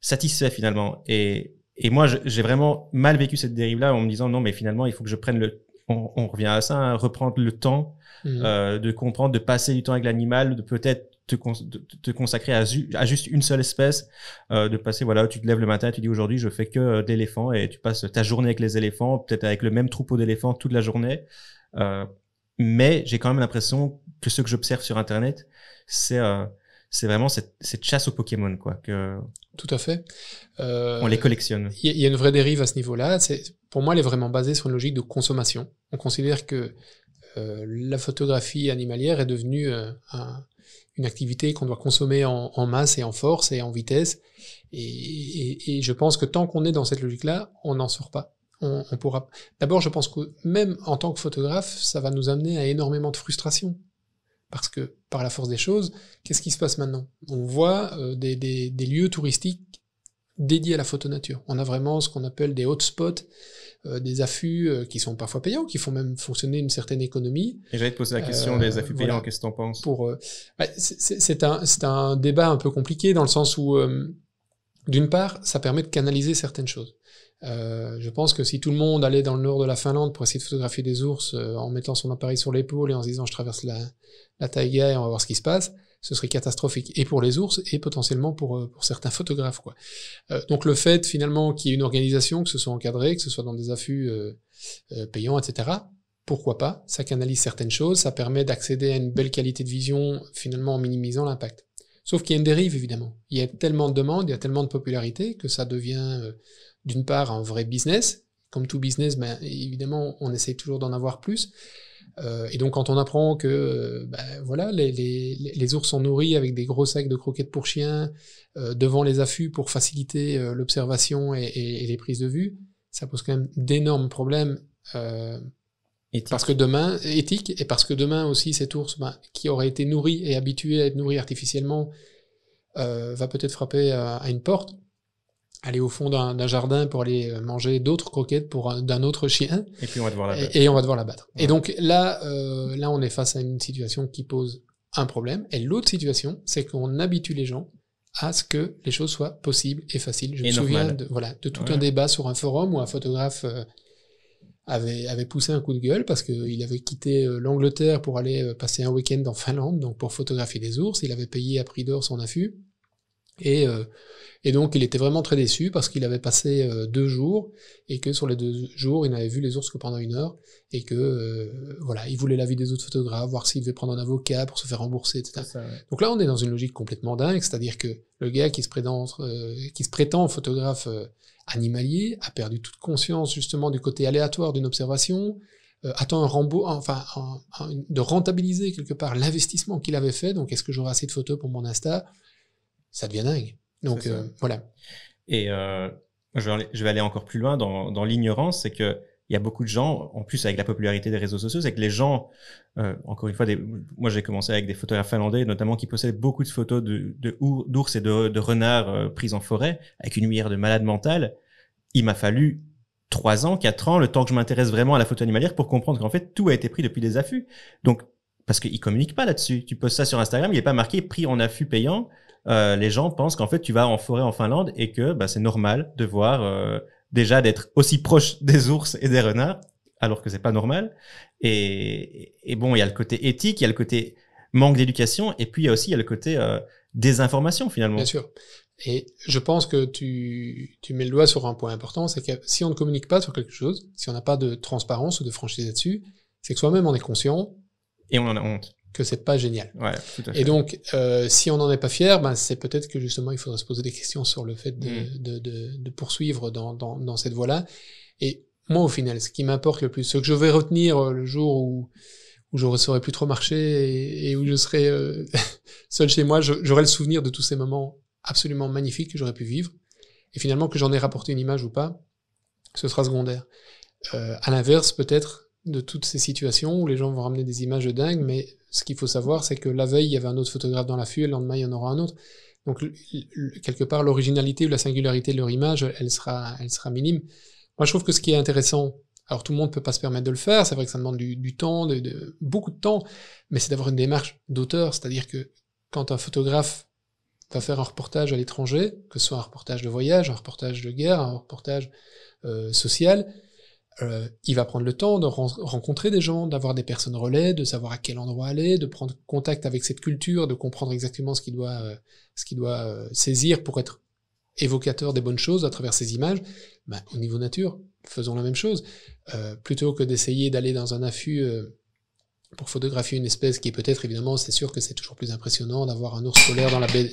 satisfait finalement. Et, et moi, j'ai vraiment mal vécu cette dérive-là en me disant non, mais finalement, il faut que je prenne le... On, revient à ça, hein, reprendre le temps, mmh. euh, de comprendre, de passer du temps avec l'animal, de peut-être te, consacrer à, à, juste une seule espèce, euh, de passer, voilà, tu te lèves le matin, tu dis aujourd'hui je fais que euh, d'éléphants et tu passes ta journée avec les éléphants, peut-être avec le même troupeau d'éléphants toute la journée. Euh, mais j'ai quand même l'impression que ce que j'observe sur Internet, c'est c'est vraiment cette, chasse aux Pokémon, quoi. Que Tout à fait. on les collectionne. Il y, y, a une vraie dérive à ce niveau-là. Pour moi, elle est vraiment basée sur une logique de consommation. On considère que la photographie animalière est devenue un une activité qu'on doit consommer en, masse et en force et en vitesse. Et, je pense que tant qu'on est dans cette logique-là, on n'en sort pas. On, pourra. D'abord, je pense que même en tant que photographe, ça va nous amener à énormément de frustration. Parce que, par la force des choses, qu'est-ce qui se passe maintenant On voit euh, des, lieux touristiques dédiés à la photo-nature. On a vraiment ce qu'on appelle des hotspots euh, des affûts euh, qui sont parfois payants, qui font même fonctionner une certaine économie. Et j'allais te poser la question euh, des affûts payants, qu'est-ce que t'en penses Pour, bah, c'est un, un débat un peu compliqué dans le sens où, d'une part, ça permet de canaliser certaines choses. Euh, je pense que si tout le monde allait dans le nord de la Finlande pour essayer de photographier des ours en mettant son appareil sur l'épaule et en se disant je traverse la, la taïga et on va voir ce qui se passe, ce serait catastrophique. Et pour les ours, et potentiellement pour, euh, certains photographes. Quoi. Euh, donc le fait finalement qu'il y ait une organisation, que ce soit encadré, que ce soit dans des affûts euh, payants, etc., pourquoi pas Ça canalise certaines choses, ça permet d'accéder à une belle qualité de vision finalement en minimisant l'impact. Sauf qu'il y a une dérive, évidemment. Il y a tellement de demandes, il y a tellement de popularité que ça devient, d'une part, un vrai business. Comme tout business, Mais ben, évidemment, on essaye toujours d'en avoir plus. Euh, et donc quand on apprend que euh, bah, voilà les, les, les, ours sont nourris avec des gros sacs de croquettes pour chiens euh, devant les affûts pour faciliter l'observation et, et, les prises de vue, ça pose quand même d'énormes problèmes. parce que demain, éthique, et parce que demain aussi cet ours bah, qui aurait été nourri et habitué à être nourri artificiellement va peut-être frapper à une porte aller au fond d'un jardin pour aller euh, manger d'autres croquettes pour euh, d'un autre chien. Et puis on va devoir la battre. Et, on va devoir la battre. Et donc là, euh, là, on est face à une situation qui pose un problème. Et l'autre situation, c'est qu'on habitue les gens à ce que les choses soient possibles et faciles. Je me souviens de, voilà, de tout un débat sur un forum où un photographe avait, poussé un coup de gueule parce qu'il avait quitté l'Angleterre pour aller passer un week-end en Finlande, donc pour photographier des ours. Il avait payé à prix d'or son affût. Euh, et, donc, il était vraiment très déçu parce qu'il avait passé euh, deux jours et que sur les deux jours, il n'avait vu les ours que pendant une heure et que, euh, voilà, il voulait l'avis des autres photographes, voir s'il devait prendre un avocat pour se faire rembourser, etc. Donc là, on est dans une logique complètement dingue, c'est-à-dire que le gars qui se prétend, photographe animalier a perdu toute conscience justement du côté aléatoire d'une observation, attend un remboursement enfin, de rentabiliser quelque part l'investissement qu'il avait fait. Donc, est-ce que j'aurai assez de photos pour mon Insta ça devient dingue. Donc euh, voilà. Et euh, je, vais aller, encore plus loin dans, l'ignorance, c'est que il y a beaucoup de gens, en plus avec la popularité des réseaux sociaux, c'est que les gens, euh, encore une fois, moi j'ai commencé avec des photographes finlandais, notamment qui possèdent beaucoup de photos d'ours et de, renards pris en forêt, avec une lumière de malade mentale. Il m'a fallu trois ans, quatre ans, le temps que je m'intéresse vraiment à la photo animalière pour comprendre qu'en fait tout a été pris depuis des affûts. Donc parce qu'ils communiquent pas là-dessus. Tu poses ça sur Instagram, il n'est pas marqué pris en affût payant. Euh, les gens pensent qu'en fait, tu vas en forêt en Finlande et que bah, c'est normal de voir euh, déjà d'être aussi proche des ours et des renards, alors que c'est pas normal. Et, bon, il y a le côté éthique, il y a le côté manque d'éducation, et puis il y a aussi il y a le côté euh, désinformation finalement. Bien sûr. Et je pense que tu, tu mets le doigt sur un point important, c'est que si on ne communique pas sur quelque chose, si on n'a pas de transparence ou de franchise là-dessus, c'est que soi-même on est conscient. Et on en a honte que c'est pas génial. Et donc, euh, si on n'en est pas fier, ben c'est peut-être que justement il faudrait se poser des questions sur le fait mm. de, de, poursuivre dans, dans, dans cette voie-là. Et moi, au final, ce qui m'importe le plus, ce que je vais retenir euh, le jour où où je ne saurais plus trop marcher et, où je serai euh, seul chez moi, j'aurai le souvenir de tous ces moments absolument magnifiques que j'aurais pu vivre. Et finalement, que j'en ai rapporté une image ou pas, ce sera secondaire. à l'inverse, peut-être, de toutes ces situations où les gens vont ramener des images dingues, dingue, mais ce qu'il faut savoir, c'est que la veille, il y avait un autre photographe dans l'affût, et le lendemain, il y en aura un autre. Donc, quelque part, l'originalité ou la singularité de leur image, elle sera, elle sera minime. Moi, je trouve que ce qui est intéressant, alors tout le monde ne peut pas se permettre de le faire, c'est vrai que ça demande du, temps, de, beaucoup de temps, mais c'est d'avoir une démarche d'auteur, c'est-à-dire que quand un photographe va faire un reportage à l'étranger, que ce soit un reportage de voyage, un reportage de guerre, un reportage euh, social, euh, il va prendre le temps de rencontrer des gens, d'avoir des personnes relais, de savoir à quel endroit aller, de prendre contact avec cette culture, de comprendre exactement ce qu'il doit, euh, ce doit euh, saisir pour être évocateur des bonnes choses à travers ces images. Ben, au niveau nature, faisons la même chose. plutôt que d'essayer d'aller dans un affût pour photographier une espèce qui peut-être, évidemment, c'est sûr que c'est toujours plus impressionnant d'avoir un ours polaire dans la baie.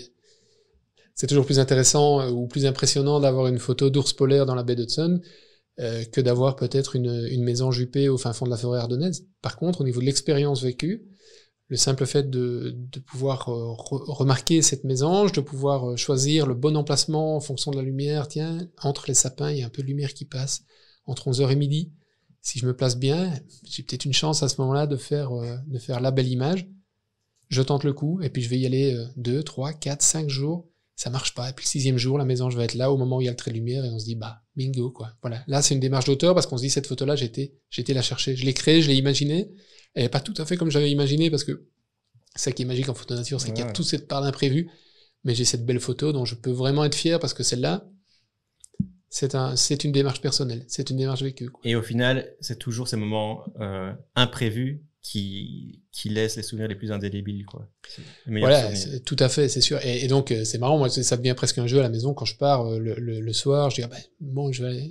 C'est toujours plus intéressant ou plus impressionnant d'avoir une photo d'ours polaire dans la baie d'Hudson euh, que d'avoir peut-être une, une, maison jupée au fin fond de la forêt ardennaise. Par contre, au niveau de l'expérience vécue, le simple fait de, de pouvoir euh, remarquer cette maison, de pouvoir euh, choisir le bon emplacement en fonction de la lumière, tiens, entre les sapins, il y a un peu de lumière qui passe, entre 11h et midi, si je me place bien, j'ai peut-être une chance à ce moment-là de faire de faire la belle image. Je tente le coup, et puis je vais y aller 2, 3, 4, 5 jours, ça marche pas. Et puis le sixième jour, la maison, je vais être là au moment où il y a le trait de lumière et on se dit, bah, bingo, quoi. Voilà. Là, c'est une démarche d'auteur parce qu'on se dit, cette photo-là, j'étais, j'étais la chercher. Je l'ai créée, je l'ai imaginée. Elle est pas tout à fait comme j'avais imaginé parce que ça qui est magique en photo nature, c'est qu'il y a toute cette part d'imprévu. Mais j'ai cette belle photo dont je peux vraiment être fier parce que celle-là, c'est un, c'est une démarche personnelle. C'est une démarche vécue. Et au final, c'est toujours ces moments euh, imprévus qui, qui laisse les souvenirs les plus indélébiles. Quoi. voilà, tout à fait, c'est sûr. Et, donc, euh, c'est marrant, moi, ça devient presque un jeu à la maison. Quand je pars euh, le, soir, je dis, ah ben, bon, je vais, aller,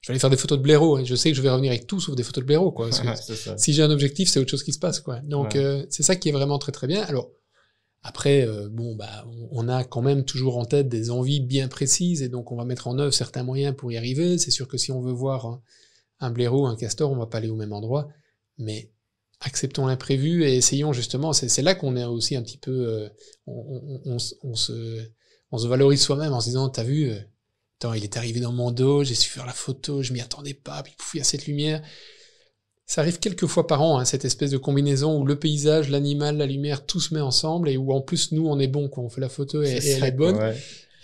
je vais aller faire des photos de blaireau. Hein. Je sais que je vais revenir avec tout sauf des photos de blaireau. Quoi, parce que si j'ai un objectif, c'est autre chose qui se passe. Quoi. Donc, euh, c'est ça qui est vraiment très, très bien. Alors, après, bon, bah, on a quand même toujours en tête des envies bien précises et donc on va mettre en œuvre certains moyens pour y arriver. C'est sûr que si on veut voir un, un blaireau, un castor, on va pas aller au même endroit. Mais acceptons l'imprévu et essayons justement, c'est là qu'on est aussi un petit peu, euh, on, se, valorise soi-même en se disant, t'as vu, euh, il est arrivé dans mon dos, j'ai su faire la photo, je m'y attendais pas, puis il y a cette lumière. Ça arrive quelques fois par an, hein, cette espèce de combinaison où le paysage, l'animal, la lumière, tout se met ensemble et où en plus nous on est bon, on fait la photo et, elle est bonne.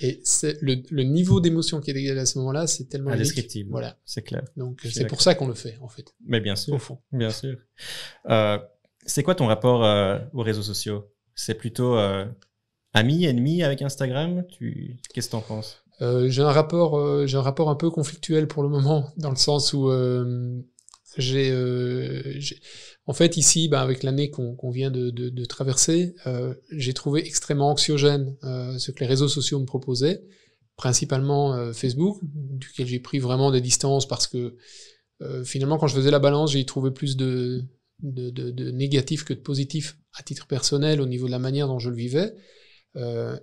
Et le, le, niveau d'émotion qui est dégagé à ce moment-là, c'est tellement ah, indescriptible. Voilà, c'est clair. Donc c'est pour ça qu'on le fait en fait. Mais bien sûr, au fond. Bien sûr. Euh, c'est quoi ton rapport euh, aux réseaux sociaux C'est plutôt euh, ami, ennemi avec Instagram qu'est-ce que t'en penses J'ai un rapport, j'ai un rapport un peu conflictuel pour le moment, dans le sens où j'ai en fait, ici, ben, avec l'année qu'on vient de, traverser, euh, j'ai trouvé extrêmement anxiogène euh, ce que les réseaux sociaux me proposaient, principalement euh, Facebook, duquel j'ai pris vraiment des distances parce que finalement, quand je faisais la balance, j'ai trouvé plus de, de, négatif que de positif à titre personnel au niveau de la manière dont je le vivais.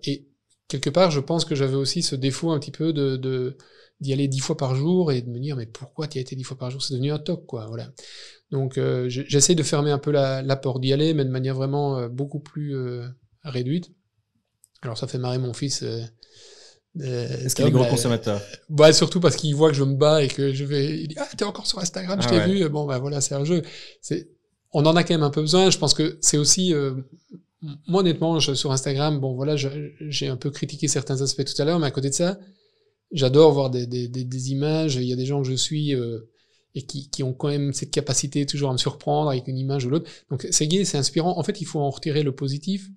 et quelque part, je pense que j'avais aussi ce défaut un petit peu de, d'y aller dix fois par jour et de me dire mais pourquoi tu as été dix fois par jour c'est devenu un toc quoi voilà donc euh, j'essaie de fermer un peu la, porte d'y aller, mais de manière vraiment euh, beaucoup plus euh, réduite. Alors ça fait marrer mon fils. Est-ce qu'il est gros consommateur bah, Surtout parce qu'il voit que je me bats et que je vais... Il dit, ah, t'es encore sur Instagram, je ah t'ai vu. Bon, ben voilà, c'est un jeu. On en a quand même un peu besoin. Je pense que c'est aussi... moi, honnêtement, sur Instagram, bon, voilà, j'ai un peu critiqué certains aspects tout à l'heure, mais à côté de ça, j'adore voir des, images. Il y a des gens que je suis et qui, qui, ont quand même cette capacité toujours à me surprendre avec une image ou l'autre. Donc c'est gay c'est inspirant. En fait, il faut en retirer le positif,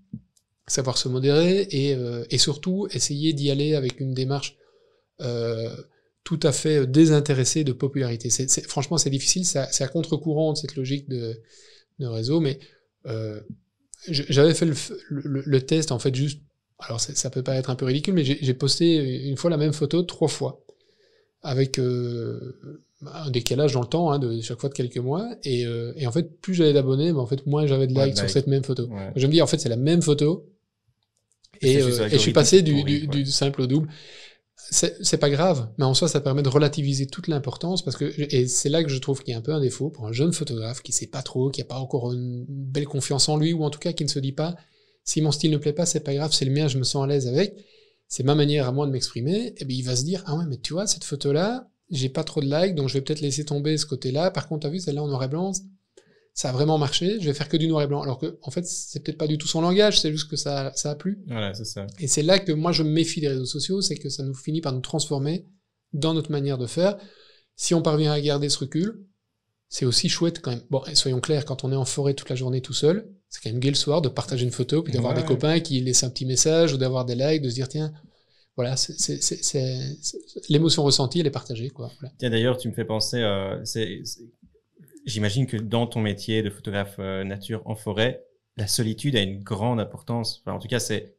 savoir se modérer et, euh, et surtout essayer d'y aller avec une démarche euh, tout à fait désintéressée de popularité. c'est franchement, c'est difficile, c'est à contre-courant de cette logique de, de réseau, mais euh, j'avais fait le, le, test en fait juste. Alors ça, ça peut paraître un peu ridicule, mais j'ai posté une fois la même photo trois fois avec euh, un décalage dans le temps, hein, de chaque fois de quelques mois. Et, euh, en fait, plus j'avais d'abonnés, mais en fait, moins j'avais de likes sur bah, cette même photo. Je me dis, en fait, c'est la même photo. Euh, et, je suis passé du, simple au double. C'est pas grave, mais en soi, ça permet de relativiser toute l'importance parce que et c'est là que je trouve qu'il y a un peu un défaut pour un jeune photographe qui sait pas trop, qui a pas encore une belle confiance en lui ou en tout cas qui ne se dit pas si mon style ne plaît pas, c'est pas grave, c'est le mien, je me sens à l'aise avec c'est ma manière à moi de m'exprimer, et eh bien il va se dire ah ouais mais tu vois cette photo là, j'ai pas trop de likes donc je vais peut-être laisser tomber ce côté-là. Par contre t'as vu celle-là en noir et blanc, ça a vraiment marché, je vais faire que du noir et blanc. Alors que en fait c'est peut-être pas du tout son langage, c'est juste que ça ça a plu. Voilà c'est ça. Et c'est là que moi je me méfie des réseaux sociaux, c'est que ça nous finit par nous transformer dans notre manière de faire. Si on parvient à garder ce recul, c'est aussi chouette quand même. Bon, et soyons clairs, quand on est en forêt toute la journée tout seul, c'est quand même gai le soir de partager une photo, puis d'avoir des copains qui laissent un petit message ou d'avoir des likes, de se dire tiens, voilà, c'est l'émotion ressentie, elle est partagée. Quoi. Tiens, d'ailleurs, tu me fais penser, euh, j'imagine que dans ton métier de photographe euh, nature en forêt, la solitude a une grande importance. en tout cas, c'est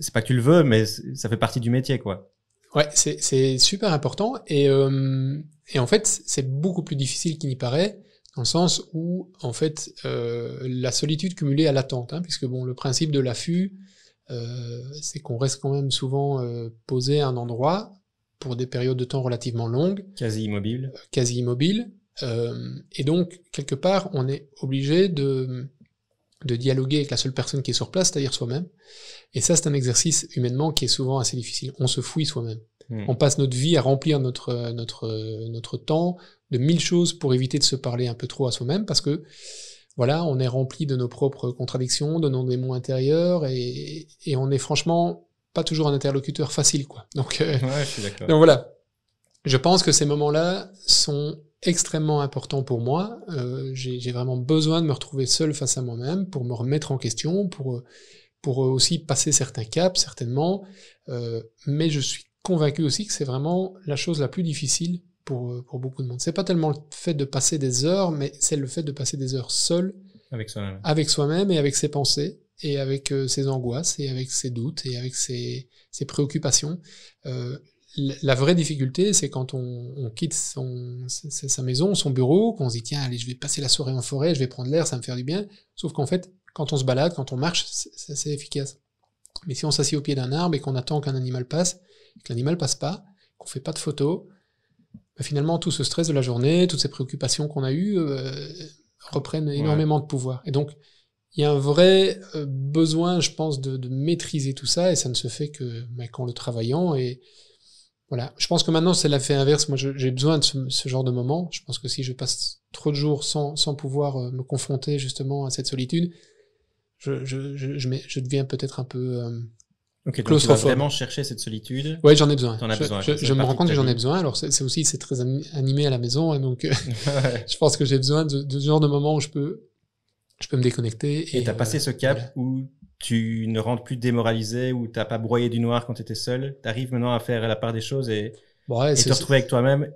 c'est pas que tu le veux, mais ça fait partie du métier, quoi. Ouais, c'est super important. Et, euh, et en fait, c'est beaucoup plus difficile qu'il n'y paraît dans le sens où, en fait, euh, la solitude cumulée à l'attente, hein, puisque bon, le principe de l'affût, euh, c'est qu'on reste quand même souvent euh, posé à un endroit pour des périodes de temps relativement longues. Quasi immobile. Euh, quasi immobile. Euh, et donc, quelque part, on est obligé de, de dialoguer avec la seule personne qui est sur place, c'est-à-dire soi-même. Et ça, c'est un exercice humainement qui est souvent assez difficile. On se fouille soi-même. Hmm. On passe notre vie à remplir notre, notre, notre temps de mille choses pour éviter de se parler un peu trop à soi-même parce que voilà, on est rempli de nos propres contradictions, de nos démons intérieurs et, et on est franchement pas toujours un interlocuteur facile, quoi. Donc, euh, donc voilà. Je pense que ces moments-là sont extrêmement importants pour moi. Euh, j'ai vraiment besoin de me retrouver seul face à moi-même pour me remettre en question, pour pour aussi passer certains caps, certainement. Euh, mais je suis convaincu aussi que c'est vraiment la chose la plus difficile euh, pour, beaucoup de monde. C'est pas tellement le fait de passer des heures, mais c'est le fait de passer des heures seul avec soi-même, avec soi-même et avec ses pensées et avec euh, ses angoisses et avec ses doutes et avec ses, préoccupations. Euh, la vraie difficulté, c'est quand on, quitte sa maison, son bureau, qu'on se dit tiens, allez, je vais passer la soirée en forêt, je vais prendre l'air, ça me fait du bien. Sauf qu'en fait, quand on se balade, quand on marche, c'est efficace. Mais si on s'assied au pied d'un arbre et qu'on attend qu'un animal passe, que l'animal passe pas, qu'on fait pas de photos, bah, finalement, tout ce stress de la journée, toutes ces préoccupations qu'on a eues euh, reprennent énormément de pouvoir. Et donc, il y a un vrai euh, besoin, je pense, de, maîtriser tout ça, et ça ne se fait que bah, qu'en le travaillant. Et voilà, je pense que maintenant, c'est l'affaire inverse. Moi, j'ai besoin de ce, genre de moment. Je pense que si je passe trop de jours sans, sans pouvoir euh, me confronter justement à cette solitude, je, je, je, je deviens peut-être un peu donc tu vas vraiment chercher cette solitude. Oui, j'en ai besoin. je, besoin je, me rends compte que j'en ai besoin. Alors c'est aussi c'est très animé à la maison, hein, donc euh, je pense que j'ai besoin de, ce genre de moment où je peux je peux me déconnecter. Et t'as as passé ce cap où tu ne rentres plus démoralisé, où t'as pas broyé du noir quand t'étais seul. T'arrives maintenant à faire la part des choses et, te retrouver avec toi-même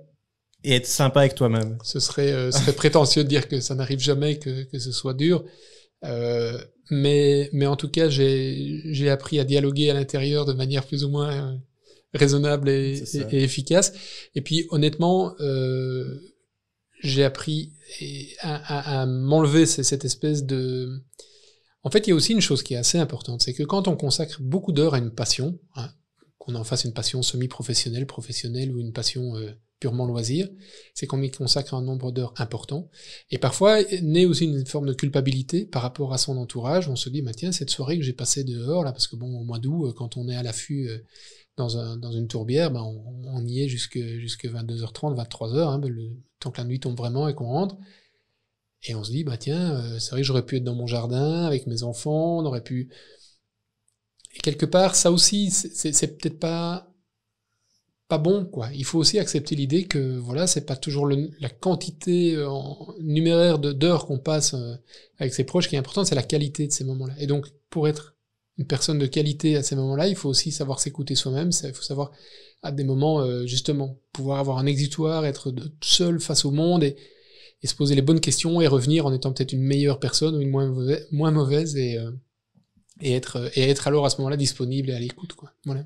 et être sympa avec toi-même. Euh, ce serait prétentieux de dire que ça n'arrive jamais que que ce soit dur. Euh, mais, mais en tout cas, j'ai appris à dialoguer à l'intérieur de manière plus ou moins euh, raisonnable et, efficace. Et puis, honnêtement, euh, j'ai appris à, à, à m'enlever cette espèce de... En fait, il y a aussi une chose qui est assez importante, c'est que quand on consacre beaucoup d'heures à une passion, hein, qu'on en fasse une passion semi-professionnelle, professionnelle ou une passion euh, purement loisir, c'est qu'on y consacre un nombre d'heures important. Et parfois, naît aussi une forme de culpabilité par rapport à son entourage. On se dit, bah, tiens, cette soirée que j'ai passée dehors, là, parce que bon, au mois d'août, euh, quand on est à l'affût euh, dans, une tourbière, bah, on, y est jusque, jusque 22h30, 23h, hein, le que la nuit tombe vraiment et qu'on rentre. Et on se dit, bah tiens, euh, c'est vrai que j'aurais pu être dans mon jardin avec mes enfants, on aurait pu. Et quelque part, ça aussi, c'est peut-être pas pas bon, quoi. Il faut aussi accepter l'idée que, voilà, c'est pas toujours la quantité euh, en numéraire d'heures qu'on passe euh, avec ses proches qui est importante, c'est la qualité de ces moments-là. Et donc, pour être une personne de qualité à ces moments-là, il faut aussi savoir s'écouter soi-même, il faut savoir, à des moments, euh, justement, pouvoir avoir un exutoire, être seul face au monde et, se poser les bonnes questions et revenir en étant peut-être une meilleure personne ou une moins mauvaise, moins mauvaise et, et, être, et être alors à ce moment-là disponible et à l'écoute, quoi. Voilà.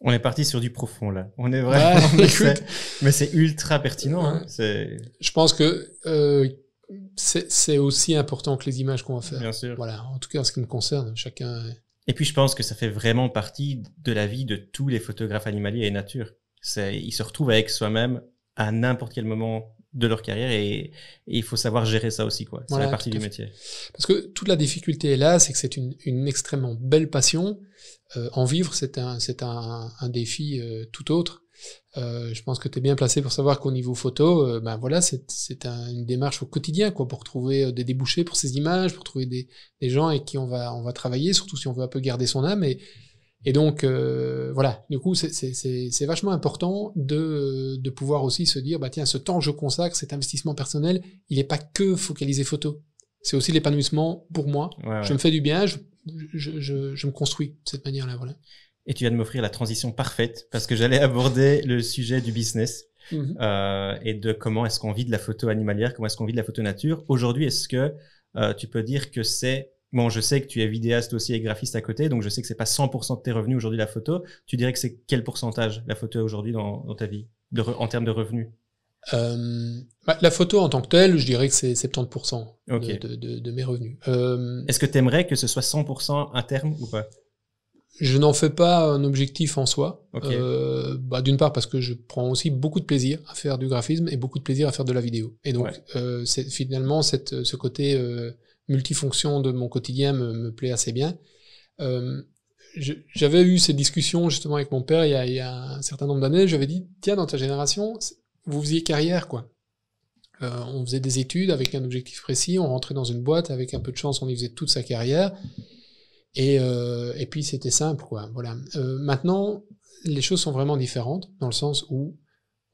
On est parti sur du profond là. On est vraiment. mais c'est ultra pertinent. Hein. Je pense que euh, c'est aussi important que les images qu'on va faire. Voilà. En tout cas, en ce qui me concerne, chacun. Et puis, je pense que ça fait vraiment partie de la vie de tous les photographes animaliers et nature. Ils se retrouvent avec soi-même à n'importe quel moment de leur carrière et, il faut savoir gérer ça aussi quoi. C'est la partie du métier. Parce que toute la difficulté est là, c'est que c'est une, extrêmement belle passion. Euh, en vivre, c'est un, c'est un, défi euh, tout autre. Euh, je pense que tu es bien placé pour savoir qu'au niveau photo, ben voilà, c'est, une démarche au quotidien quoi, pour trouver des débouchés pour ces images, pour trouver des, des gens avec qui on va, on va travailler, surtout si on veut un peu garder son âme. Et, et donc, euh, voilà, du coup, c'est vachement important de, pouvoir aussi se dire, bah tiens, ce temps que je consacre, cet investissement personnel, il n'est pas que focalisé photo. C'est aussi l'épanouissement pour moi. Je me fais du bien, je, me construis de cette manière-là. Voilà. Et tu viens de m'offrir la transition parfaite parce que j'allais aborder le sujet du business. Mhm. Euh, et de comment est-ce qu'on vit de la photo animalière, comment est-ce qu'on vit de la photo nature. Aujourd'hui, est-ce que euh, tu peux dire que c'est Bon, je sais que tu es vidéaste aussi et graphiste à côté, donc je sais que c'est pas 100% de tes revenus aujourd'hui la photo. Tu dirais que c'est quel pourcentage la photo aujourd'hui dans, ta vie en termes de revenus euh, bah, La photo en tant que telle, je dirais que c'est 70% de, de, mes revenus. Euh, Est-ce que tu aimerais que ce soit 100% à terme ou pas Je n'en fais pas un objectif en soi. Euh, bah, d'une part parce que je prends aussi beaucoup de plaisir à faire du graphisme et beaucoup de plaisir à faire de la vidéo. Et donc euh, c'est finalement cette, ce côté multifonction de mon quotidien me, plaît assez bien. Euh, j'avais eu cette discussion justement avec mon père il y a, un certain nombre d'années. J'avais dit, tiens, dans ta génération, vous faisiez carrière, quoi. Euh, on faisait des études avec un objectif précis, on rentrait dans une boîte, avec un peu de chance, on y faisait toute sa carrière. Et, euh, puis c'était simple, quoi. Voilà. maintenant, les choses sont vraiment différentes, dans le sens où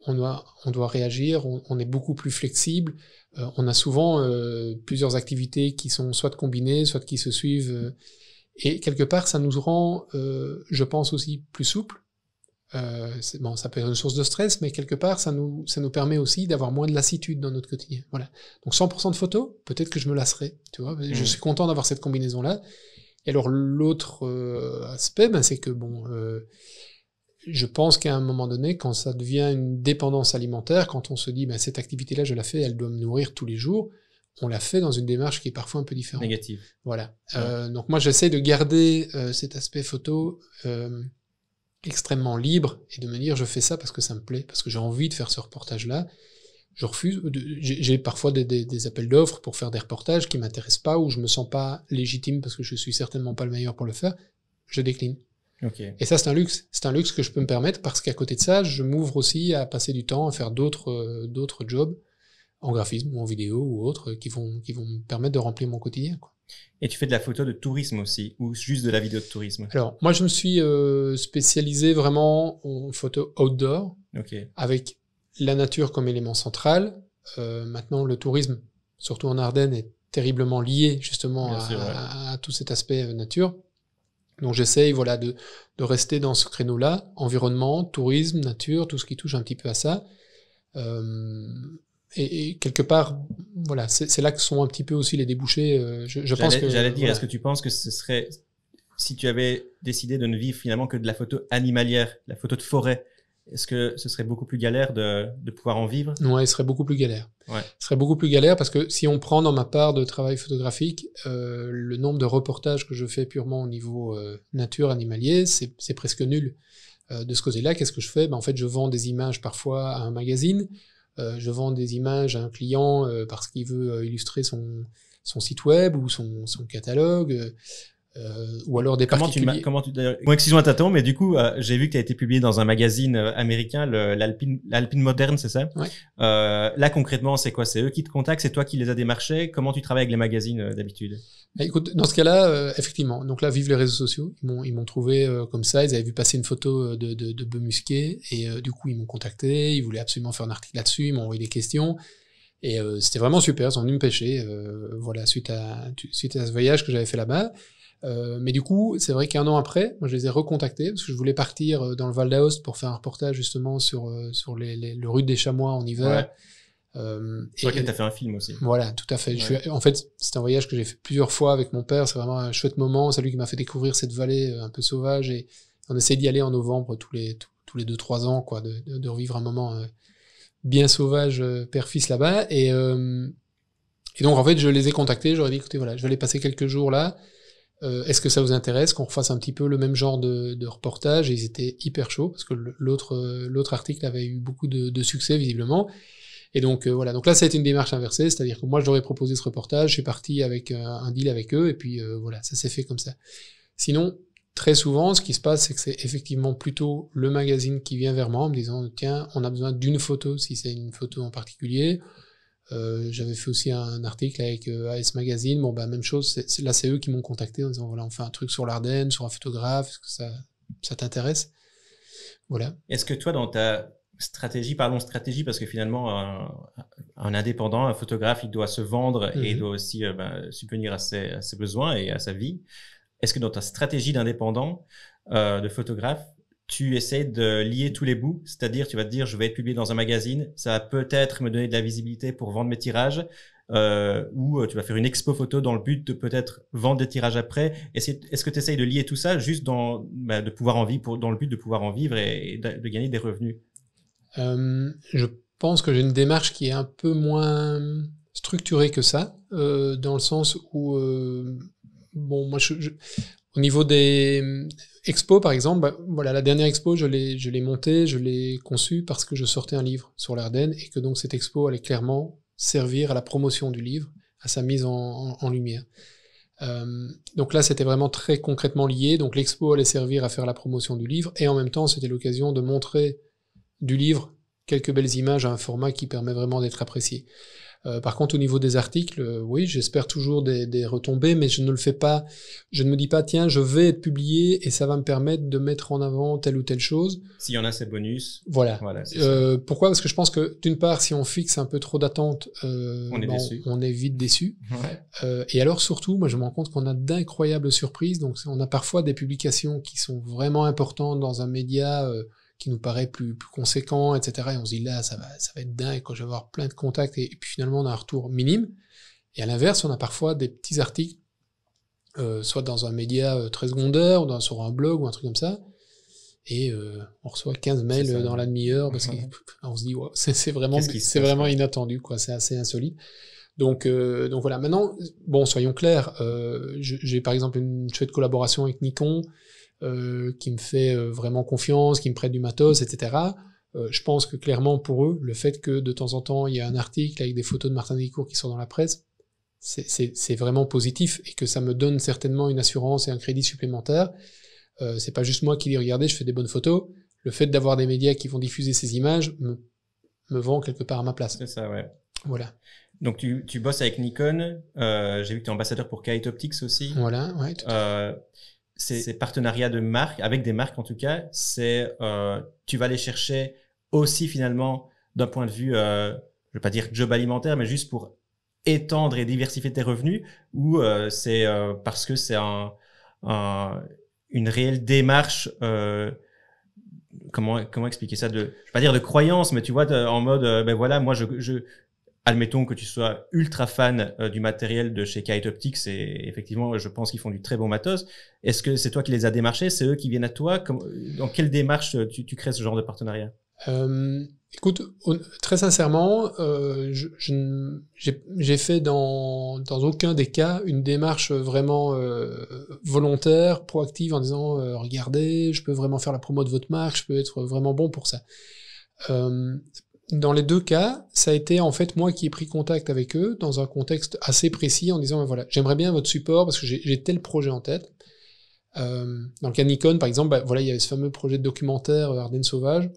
on doit, on doit réagir, on, est beaucoup plus flexible. Euh, on a souvent euh, plusieurs activités qui sont soit combinées, soit qui se suivent. Euh, et quelque part, ça nous rend, je pense aussi, plus souple. bon, ça peut être une source de stress, mais quelque part, ça nous, ça nous permet aussi d'avoir moins de lassitude dans notre quotidien. Voilà. Donc 100% de photos, peut-être que je me lasserai. Tu vois, je mm. suis content d'avoir cette combinaison-là. Et alors l'autre aspect, ben, c'est que bon je pense qu'à un moment donné, quand ça devient une dépendance alimentaire, quand on se dit, ben, cette activité-là, je la fais, elle doit me nourrir tous les jours, on la fait dans une démarche qui est parfois un peu différente. Négative. Voilà. Euh, donc moi, j'essaie de garder euh, cet aspect photo euh, extrêmement libre et de me dire, je fais ça parce que ça me plaît, parce que j'ai envie de faire ce reportage-là. Je refuse. J'ai parfois des, appels d'offres pour faire des reportages qui m'intéressent pas ou je me sens pas légitime parce que je suis certainement pas le meilleur pour le faire. Je décline. Et ça, c'est un luxe. C'est un luxe que je peux me permettre parce qu'à côté de ça, je m'ouvre aussi à passer du temps à faire d'autres euh, d'autres jobs en graphisme ou en vidéo ou autres qui vont, qui vont me permettre de remplir mon quotidien. Quoi. Et tu fais de la photo de tourisme aussi ou juste de la vidéo de tourisme Alors, moi, je me suis euh, spécialisé vraiment en photo outdoor avec la nature comme élément central. Euh, maintenant, le tourisme, surtout en Ardennes, est terriblement lié justement à, à, tout cet aspect euh, nature. Donc j'essaye voilà, de, de, rester dans ce créneau-là, environnement, tourisme, nature, tout ce qui touche un petit peu à ça. Euh, et, quelque part, voilà, c'est là que sont un petit peu aussi les débouchés. Euh, je, pense que j'allais dire, est-ce que tu penses que ce serait si tu avais décidé de ne vivre finalement que de la photo animalière, la photo de forêt, est-ce que ce serait beaucoup plus galère de, pouvoir en vivre Ouais, ce serait beaucoup plus galère. Ce serait beaucoup plus galère parce que si on prend dans ma part de travail photographique, euh, le nombre de reportages que je fais purement au niveau euh, nature, animalier, c'est presque nul. Euh, de ce côté-là, qu'est-ce que je fais ben, En fait, je vends des images parfois à un magazine, je vends des images à un client parce qu'il veut illustrer son, son site web ou son, son catalogue. Euh, ou alors des comment particuliers. Tu comment tu excuse-moi mais du coup, euh, j'ai vu que tu as été publié dans un magazine euh, américain, l'Alpine l'Alpine Moderne, c'est ça euh, Là, concrètement, c'est quoi C'est eux qui te contactent C'est toi qui les as démarchés Comment tu travailles avec les magazines d'habitude bah, Écoute, dans ce cas-là, effectivement. Donc là, vive les réseaux sociaux. Ils m'ont trouvé comme ça. Ils avaient vu passer une photo de, de, de et du coup, ils m'ont contacté. Ils voulaient absolument faire un article là-dessus. Ils m'ont envoyé des questions. Et c'était vraiment super. Ils ont venus me pêcher. voilà, suite à, suite à ce voyage que j'avais fait là-bas. Euh, mais du coup, c'est vrai qu'un an après, moi, je les ai recontactés parce que je voulais partir euh, dans le Val d'Aoste pour faire un reportage justement sur, euh, sur les, le rude des chamois en hiver. Ouais. Euh, et tu as fait un film aussi. Voilà, tout à fait. en fait, c'est un voyage que j'ai fait plusieurs fois avec mon père. C'est vraiment un chouette moment. C'est lui qui m'a fait découvrir cette vallée un peu sauvage. Et on essaie d'y aller en novembre tous les, tous, les 2-3 ans, quoi, de, de, revivre un moment bien sauvage père-fils là-bas. Et, et donc, en fait, je les ai contactés. J'aurais dit, écoutez, voilà, je vais aller passer quelques jours là euh, est-ce que ça vous intéresse qu'on fasse un petit peu le même genre de, reportage Et ils étaient hyper chauds parce que euh, l'autre article avait eu beaucoup de, succès visiblement. Et donc euh, voilà, donc là ça a été une démarche inversée, c'est-à-dire que moi j'aurais proposé ce reportage, je parti avec un deal avec eux, et puis voilà, ça s'est fait comme ça. Sinon, très souvent, ce qui se passe, c'est que c'est effectivement plutôt le magazine qui vient vers moi en me disant tiens, on a besoin d'une photo si c'est une photo en particulier, euh, j'avais fait aussi un article avec euh, AS Magazine. Bon, bah, même chose, là, c'est eux qui m'ont contacté en disant voilà, on fait un truc sur l'Ardenne, sur un photographe, est-ce que ça, t'intéresse Voilà. Est-ce que toi, dans ta stratégie, pardon stratégie, parce que finalement, un, indépendant, un photographe, il doit se vendre et il mhm. doit aussi euh, bah, subvenir à ses, besoins et à sa vie. Est-ce que dans ta stratégie d'indépendant, de photographe, tu essaies de lier tous les bouts, c'est-à-dire tu vas te dire je vais être publié dans un magazine, ça va peut-être me donner de la visibilité pour vendre mes tirages, euh, ou euh, tu vas faire une expo photo dans le but de peut-être vendre des tirages après. Est-ce que tu essayes de lier tout ça juste dans, bah, de pouvoir en vivre dans le but de pouvoir en vivre et, de, gagner des revenus euh, Je pense que j'ai une démarche qui est un peu moins structurée que ça, dans le sens où bon, moi, je, au niveau des euh, expos, par exemple, bah, voilà, la dernière expo, je l'ai, je montée, je l'ai conçue parce que je sortais un livre sur l'Ardenne et que donc cette expo allait clairement servir à la promotion du livre, à sa mise en, lumière. Euh, donc là, c'était vraiment très concrètement lié. Donc l'expo allait servir à faire la promotion du livre et en même temps, c'était l'occasion de montrer du livre quelques belles images à un format qui permet vraiment d'être apprécié. Euh, par contre, au niveau des articles, euh, oui, j'espère toujours des, retombées, mais je ne le fais pas. Je ne me dis pas, tiens, je vais être publié et ça va me permettre de mettre en avant telle ou telle chose. S'il y en a, c'est bonus. Voilà. voilà euh, pourquoi Parce que je pense que d'une part, si on fixe un peu trop d'attentes, euh, on, est vite déçu. et alors surtout, moi, je me rends compte qu'on a d'incroyables surprises. Donc, on a parfois des publications qui sont vraiment importantes dans un média qui nous paraît plus, conséquent, etc. Et on se dit là, ça va, ça va être dingue, quand je vais avoir plein de contacts, et, puis finalement on a un retour minime. Et à l'inverse, on a parfois des petits articles, euh, soit dans un média euh, très secondaire, ou dans, sur un blog, ou un truc comme ça, et euh, on reçoit 15 mails dans la demi-heure, parce qu'on se dit, c'est vraiment, inattendu, c'est assez insolite. Donc, voilà, maintenant, bon, soyons clairs, j'ai par exemple une chouette collaboration avec Nikon, euh, qui me fait euh, vraiment confiance, qui me prête du matos, etc. Euh, je pense que clairement pour eux, le fait que de temps en temps il y a un article avec des photos de Martin Delcourt qui sont dans la presse, c'est vraiment positif et que ça me donne certainement une assurance et un crédit supplémentaire. c'est pas juste moi qui les regardez, je fais des bonnes photos. Le fait d'avoir des médias qui vont diffuser ces images me, vend quelque part à ma place. C'est ça, ouais. Voilà. Donc tu, tu bosses avec Nikon. J'ai vu que tu es ambassadeur pour Kite Optics aussi. Voilà, ouais ces partenariats de marques, avec des marques en tout cas, c'est euh, tu vas les chercher aussi finalement d'un point de vue, euh, je vais pas dire job alimentaire, mais juste pour étendre et diversifier tes revenus, ou euh, c'est euh, parce que c'est un, un, une réelle démarche, euh, comment comment expliquer ça de, je vais pas dire de croyance, mais tu vois en mode, ben voilà, moi je, je admettons que tu sois ultra fan euh, du matériel de chez Kite Optics et effectivement je pense qu'ils font du très bon matos est-ce que c'est toi qui les as démarchés c'est eux qui viennent à toi Comme, euh, dans quelle démarche euh, tu, crées ce genre de partenariat euh, écoute très sincèrement j'ai fait dans, aucun des cas une démarche vraiment volontaire proactive en disant regardez je peux vraiment faire la promo de votre marque je peux être vraiment bon pour ça euh, dans les deux cas, ça a été en fait moi qui ai pris contact avec eux dans un contexte assez précis en disant ben voilà, j'aimerais bien votre support parce que j'ai tel projet en tête. Euh, dans le cas Nikon, par exemple, ben voilà, il y avait ce fameux projet de documentaire euh, Ardennes Sauvage.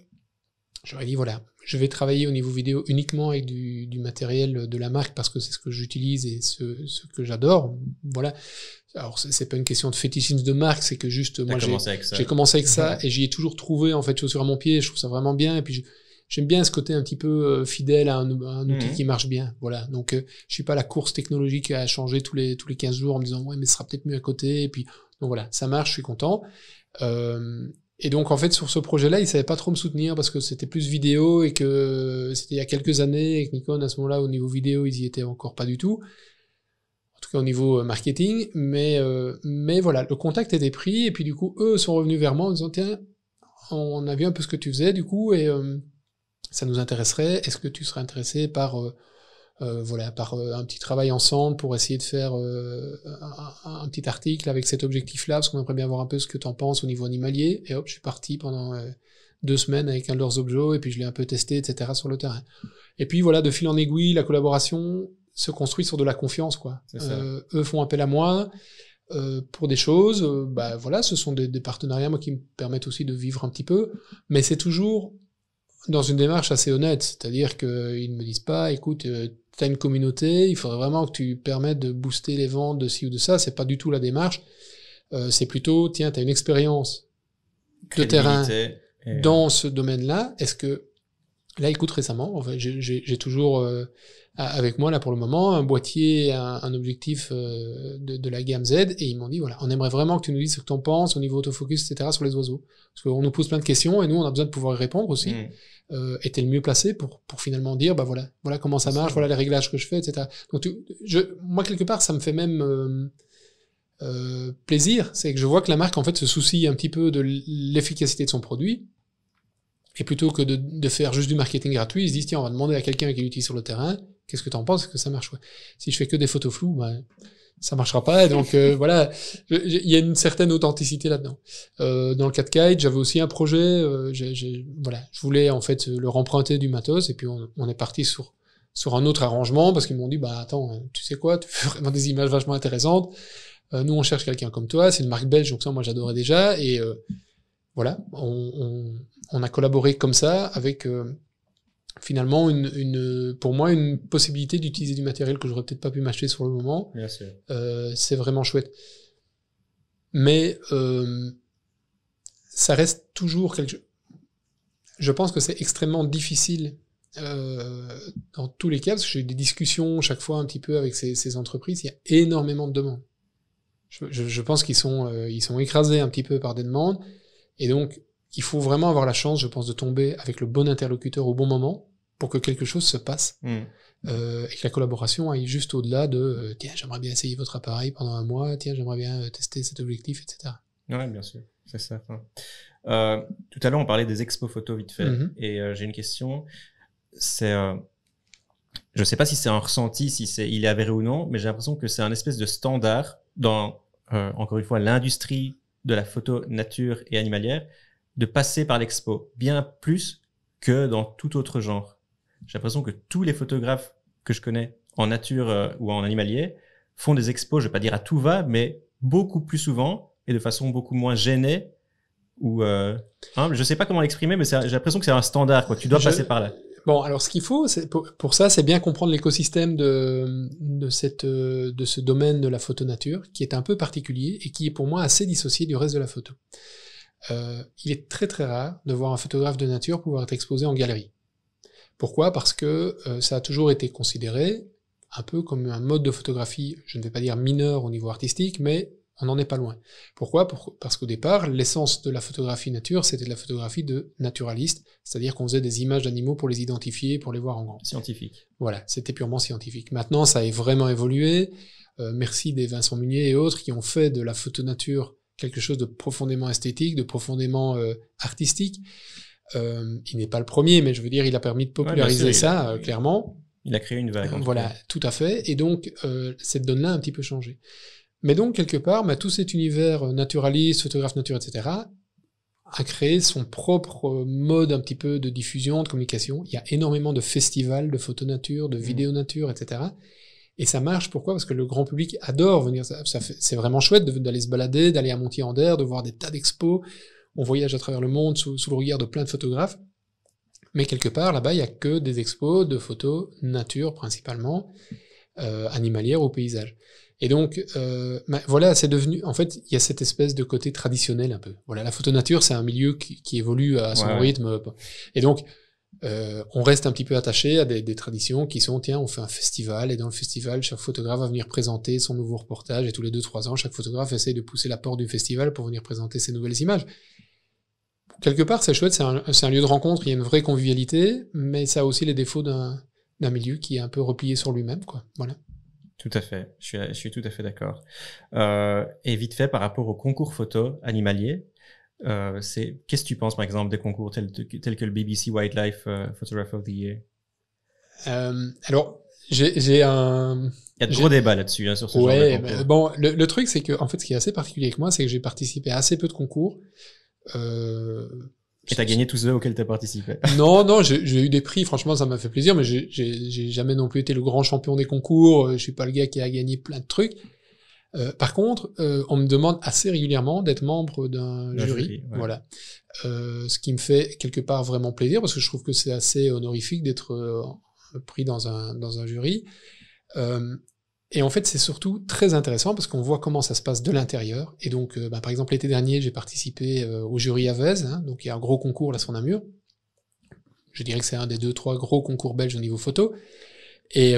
J'aurais dit voilà, je vais travailler au niveau vidéo uniquement avec du, matériel de la marque parce que c'est ce que j'utilise et ce, que j'adore. Voilà. Alors c'est pas une question de fétichisme de marque, c'est que juste moi j'ai commencé avec ça, et j'y ai toujours trouvé en fait chaussures à mon pied. Je trouve ça vraiment bien et puis j'aime bien ce côté un petit peu euh, fidèle à un, outil mhm. qui marche bien. Voilà. Donc, euh, je suis pas la course technologique à changer tous les, tous les 15 jours en me disant, ouais, mais ce sera peut-être mieux à côté. Et puis, donc voilà, ça marche, je suis content. Euh, et donc, en fait, sur ce projet-là, ils savaient pas trop me soutenir parce que c'était plus vidéo et que c'était il y a quelques années et que Nikon, à ce moment-là, au niveau vidéo, ils y étaient encore pas du tout. En tout cas, au niveau euh, marketing. Mais, mais voilà, le contact était pris. Et puis, du coup, eux sont revenus vers moi en disant, tiens, on a vu un peu ce que tu faisais, du coup, et, ça nous intéresserait. Est-ce que tu serais intéressé par euh, euh, voilà par euh, un petit travail ensemble pour essayer de faire un, petit article avec cet objectif-là parce qu'on aimerait bien voir un peu ce que tu en penses au niveau animalier. Et hop, je suis parti pendant deux semaines avec un de leurs objets et puis je l'ai un peu testé, etc. sur le terrain. Et puis voilà, de fil en aiguille, la collaboration se construit sur de la confiance quoi. eux font appel à moi. pour des choses, bah voilà, ce sont des, des, partenariats moi qui me permettent aussi de vivre un petit peu, mais c'est toujours dans une démarche assez honnête, c'est-à-dire qu'ils ne me disent pas, écoute, euh, tu as une communauté, il faudrait vraiment que tu permettes de booster les ventes de ci ou de ça, c'est pas du tout la démarche. Euh, c'est plutôt, tiens, tu as une expérience de terrain euh, dans ce domaine-là. Est-ce que, là, écoute, récemment, j'ai toujours avec moi là pour le moment un boîtier, un, un objectif euh, de, de, la gamme Z, et ils m'ont dit voilà, on aimerait vraiment que tu nous dises ce que tu en penses au niveau autofocus, etc. sur les oiseaux, parce qu'on nous pose plein de questions et nous on a besoin de pouvoir y répondre aussi. Mm. Euh, était le mieux placé pour pour finalement dire bah voilà, voilà comment ça marche, voilà les réglages que je fais, etc. Donc je, moi quelque part ça me fait même euh, euh, plaisir, c'est que je vois que la marque en fait se soucie un petit peu de l'efficacité de son produit. Et plutôt que de, de, faire juste du marketing gratuit, ils se disent tiens, on va demander à quelqu'un qui l'utilise sur le terrain, qu'est-ce que tu en penses Est-ce que ça marche Si je fais que des photos floues, bah, ça marchera pas. Donc euh, voilà, il y a une certaine authenticité là-dedans. Euh, dans le de Kite, j'avais aussi un projet. Euh, voilà, je voulais en fait le remprunter du matos et puis on, est parti sur sur un autre arrangement parce qu'ils m'ont dit bah attends, euh, tu sais quoi, tu fais vraiment des images vachement intéressantes. nous on cherche quelqu'un comme toi. C'est une marque belge donc ça moi j'adorais déjà et voilà, on, on, on, a collaboré comme ça avec finalement une, une, pour moi une possibilité d'utiliser du matériel que j'aurais peut-être pas pu m'acheter sur le moment. Euh, c'est vraiment chouette. Mais euh, ça reste toujours quelque chose. Je pense que c'est extrêmement difficile euh, dans tous les cas, parce que j'ai eu des discussions chaque fois un petit peu avec ces, ces entreprises, il y a énormément de demandes. Je, je, je pense qu'ils sont, euh, ils sont écrasés un petit peu par des demandes. Et donc, il faut vraiment avoir la chance, je pense, de tomber avec le bon interlocuteur au bon moment pour que quelque chose se passe mm. euh, et que la collaboration aille juste au-delà de euh, tiens, j'aimerais bien essayer votre appareil pendant un mois, tiens, j'aimerais bien euh, tester cet objectif, etc. Oui, bien sûr, c'est ça. tout à l'heure, on parlait des expos photos vite fait mm-hmm. et j'ai une question. C'est. je ne sais pas si c'est un ressenti, si c'est il est avéré ou non, mais j'ai l'impression que c'est un espèce de standard dans, encore une fois, l'industrie de la photo nature et animalière, de passer par l'expo, bien plus que dans tout autre genre. J'ai l'impression que tous les photographes que je connais, en nature euh, ou en animalier, font des expos, je vais pas dire à tout va, mais beaucoup plus souvent et de façon beaucoup moins gênée ou euh, hein, je sais pas comment l'exprimer, mais j'ai l'impression que c'est un standard, quoi. Tu dois passer par là. Bon, alors ce qu'il faut pour, pour, ça, c'est bien comprendre l'écosystème de, cette, de ce domaine de la photo nature qui est un peu particulier et qui est pour moi assez dissocié du reste de la photo. Euh, il est très très rare de voir un photographe de nature pouvoir être exposé en galerie. Pourquoi Parce que euh, ça a toujours été considéré un peu comme un mode de photographie, je ne vais pas dire mineur au niveau artistique, mais on n'en est pas loin. Pourquoi Parce qu'au départ, l'essence de la photographie nature, c'était de la photographie de naturaliste, c'est-à-dire qu'on faisait des images d'animaux pour les identifier, pour les voir en grand. Scientifique. Voilà, c'était purement scientifique. Maintenant, ça a vraiment évolué. Euh, merci des Vincent Munier et autres qui ont fait de la photo nature quelque chose de profondément esthétique, de profondément euh, artistique. Euh, il n'est pas le premier, mais je veux dire, il a permis de populariser ça, euh, clairement. Il a créé une vague. voilà, tout à fait. Et donc, euh, cette donne-là a un petit peu changé. Mais donc, quelque part, bah, tout cet univers naturaliste, photographe nature, etc., a créé son propre mode un petit peu de diffusion, de communication. Il y a énormément de festivals de photo nature, de mmh. vidéo nature, etc. Et ça marche, pourquoi Parce que le grand public adore venir. Ça, c'est vraiment chouette d'aller se balader, d'aller à Montier-en-Der, de voir des tas d'expos. On voyage à travers le monde sous, le regard de plein de photographes. Mais quelque part, là-bas, il n'y a que des expos de photos nature principalement, euh, animalières ou paysages. Et donc, euh, voilà, c'est devenu. En fait, il y a cette espèce de côté traditionnel un peu. Voilà, la photo nature, c'est un milieu qui, évolue à son rythme. Et donc, euh, on reste un petit peu attaché à des, traditions qui sont, tiens, on fait un festival, et dans le festival, chaque photographe va venir présenter son nouveau reportage, et tous les deux trois ans, chaque photographe essaie de pousser la porte du festival pour venir présenter ses nouvelles images. Quelque part, c'est chouette, c'est un, lieu de rencontre, il y a une vraie convivialité, mais ça a aussi les défauts d'un milieu qui est un peu replié sur lui-même, quoi. Voilà. Tout à fait, je suis, tout à fait d'accord. Euh, et vite fait, par rapport au concours photo animalier, euh, c'est qu'est-ce que tu penses par exemple des concours tels, que le BBC Wildlife euh, Photographer of the Year euh, Alors, j'ai un. Il y a de gros débats là-dessus là hein, sur ce genre de concours. Ben, bon, le, truc c'est que en fait, ce qui est assez particulier avec moi, c'est que j'ai participé à assez peu de concours. Euh, et t'as gagné tous ceux auxquels t'as participé. non, non, j'ai eu des prix. Franchement, ça m'a fait plaisir, mais j'ai jamais non plus été le grand champion des concours. Euh, je suis pas le gars qui a gagné plein de trucs. Euh, par contre, euh, on me demande assez régulièrement d'être membre d'un jury, voilà. Euh, ce qui me fait quelque part vraiment plaisir parce que je trouve que c'est assez honorifique d'être pris dans un jury. et en fait, c'est surtout très intéressant parce qu'on voit comment ça se passe de l'intérieur. Et donc, bah, par exemple, l'été dernier, j'ai participé au jury Avez, hein. donc il y a un gros concours là sur Namur. Je dirais que c'est un des deux trois gros concours belges au niveau photo. Et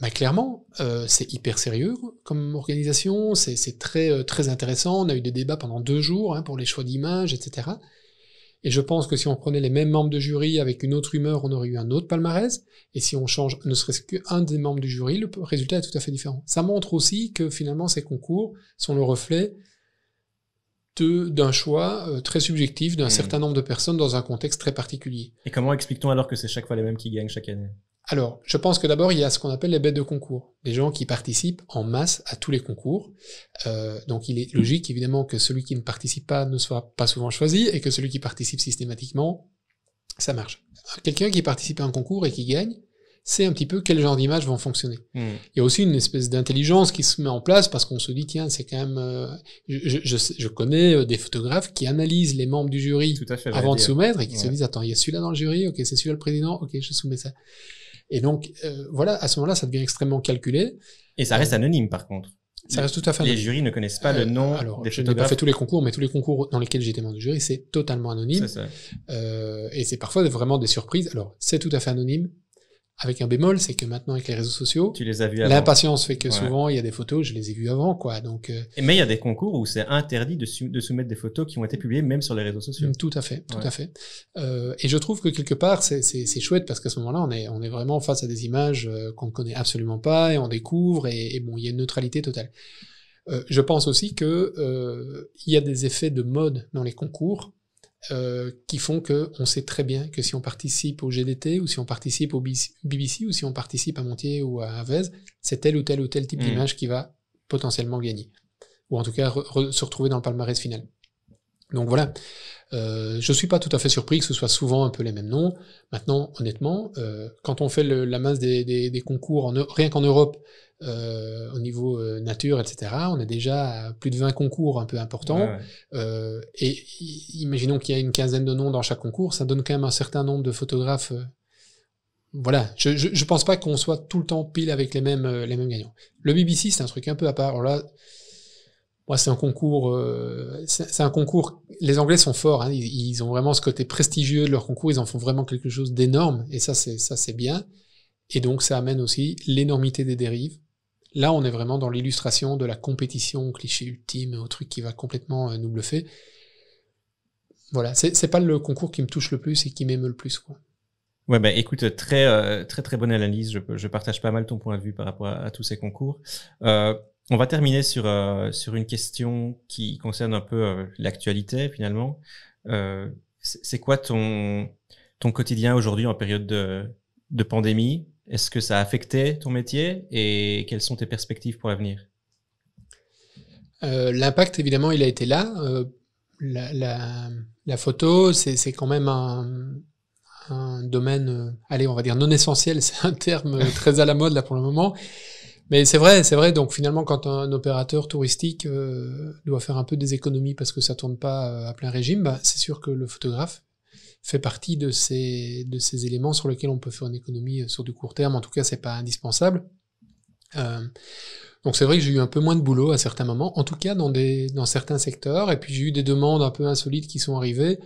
bah, clairement, euh, c'est hyper sérieux comme organisation, c'est très, euh, très intéressant. On a eu des débats pendant deux jours hein, pour les choix d'images, etc. Et je pense que si on prenait les mêmes membres de jury avec une autre humeur, on aurait eu un autre palmarès. Et si on change ne serait-ce qu'un des membres du jury, le résultat est tout à fait différent. Ça montre aussi que finalement ces concours sont le reflet d'un choix euh, très subjectif d'un mmh. certain nombre de personnes dans un contexte très particulier. Et comment explique-t-on alors que c'est chaque fois les mêmes qui gagnent chaque année alors, je pense que d'abord, il y a ce qu'on appelle les bêtes de concours, Les gens qui participent en masse à tous les concours. Euh, donc, il est logique, évidemment, que celui qui ne participe pas ne soit pas souvent choisi et que celui qui participe systématiquement, ça marche. Quelqu'un qui participe à un concours et qui gagne, c'est un petit peu quel genre d'image vont fonctionner. Hmm. Il y a aussi une espèce d'intelligence qui se met en place parce qu'on se dit, tiens, c'est quand même... Euh, je, connais euh, des photographes qui analysent les membres du jury avant de soumettre et qui se disent, attends, il y a celui-là dans le jury, ok, c'est celui-là le président, ok, je soumets ça. Et donc, euh, voilà, à ce moment-là, ça devient extrêmement calculé. Et ça reste euh, anonyme, par contre. Ça reste tout à fait anonyme. Les jurys ne connaissent pas le euh, nom alors, je n'ai pas fait tous les concours, mais tous les concours dans lesquels j'étais membre du jury, c'est totalement anonyme. et c'est parfois vraiment des surprises. Alors, c'est tout à fait anonyme, avec un bémol, c'est que maintenant avec les réseaux sociaux, tu les as L'impatience fait que souvent il y a des photos, je les ai vues avant, quoi. Donc. Euh, mais il y a des concours où c'est interdit de, soumettre des photos qui ont été publiées même sur les réseaux sociaux. Tout à fait, tout à fait. Euh, et je trouve que quelque part c'est chouette parce qu'à ce moment-là on est on est vraiment face à des images euh, qu'on ne connaît absolument pas et on découvre et, bon il y a une neutralité totale. Euh, je pense aussi que euh, il y a des effets de mode dans les concours euh, qui font que on sait très bien que si on participe au GDT ou si on participe au BBC ou si on participe à Montier ou à Avez, c'est tel ou tel ou tel type mm. d'image qui va potentiellement gagner ou en tout cas se retrouver dans le palmarès final. Donc voilà, euh, je suis pas tout à fait surpris que ce soit souvent un peu les mêmes noms. Maintenant, honnêtement, euh, quand on fait la masse des, concours rien qu'en Europe, euh, au niveau euh, nature, etc. On est déjà plus de 20 concours un peu importants. Euh, et imaginons qu'il y a une quinzaine de noms dans chaque concours, ça donne quand même un certain nombre de photographes. Voilà, je je, pense pas qu'on soit tout le temps pile avec les mêmes, les mêmes gagnants. Le BBC, c'est un truc un peu à part. Alors là, moi, c'est un concours. c'est un concours. Les Anglais sont forts. Hein. ils, ils, ont vraiment ce côté prestigieux de leur concours. Ils en font vraiment quelque chose d'énorme. Et ça, c'est ça, c'est bien. Et donc, ça amène aussi l'énormité des dérives. Là, on est vraiment dans l'illustration de la compétition, au cliché ultime, au truc qui va complètement euh, nous bluffer. Voilà, c'est pas le concours qui me touche le plus et qui m'émeut le plus. Quoi. Ouais, ben écoute, euh, très, euh, très, très bonne analyse. Je, partage pas mal ton point de vue par rapport à, tous ces concours. on va terminer sur, sur une question qui concerne un peu l'actualité, finalement. c'est quoi ton, ton quotidien aujourd'hui en période de pandémie est-ce que ça a affecté ton métier et quelles sont tes perspectives pour l'avenir euh, L'impact, évidemment, il a été là. Euh, la, photo, c'est quand même un, domaine, euh, allez, on va dire non essentiel, c'est un terme très à la mode là pour le moment. Mais c'est vrai, c'est vrai. Donc finalement, quand un opérateur touristique doit faire un peu des économies parce que ça tourne pas à plein régime, bah, c'est sûr que le photographe, fait partie de ces, de ces éléments sur lesquels on peut faire une économie euh, sur du court terme. En tout cas, c'est pas indispensable. Euh, donc c'est vrai que j'ai eu un peu moins de boulot à certains moments, en tout cas dans, des, dans certains secteurs. Et puis j'ai eu des demandes un peu insolites qui sont arrivées,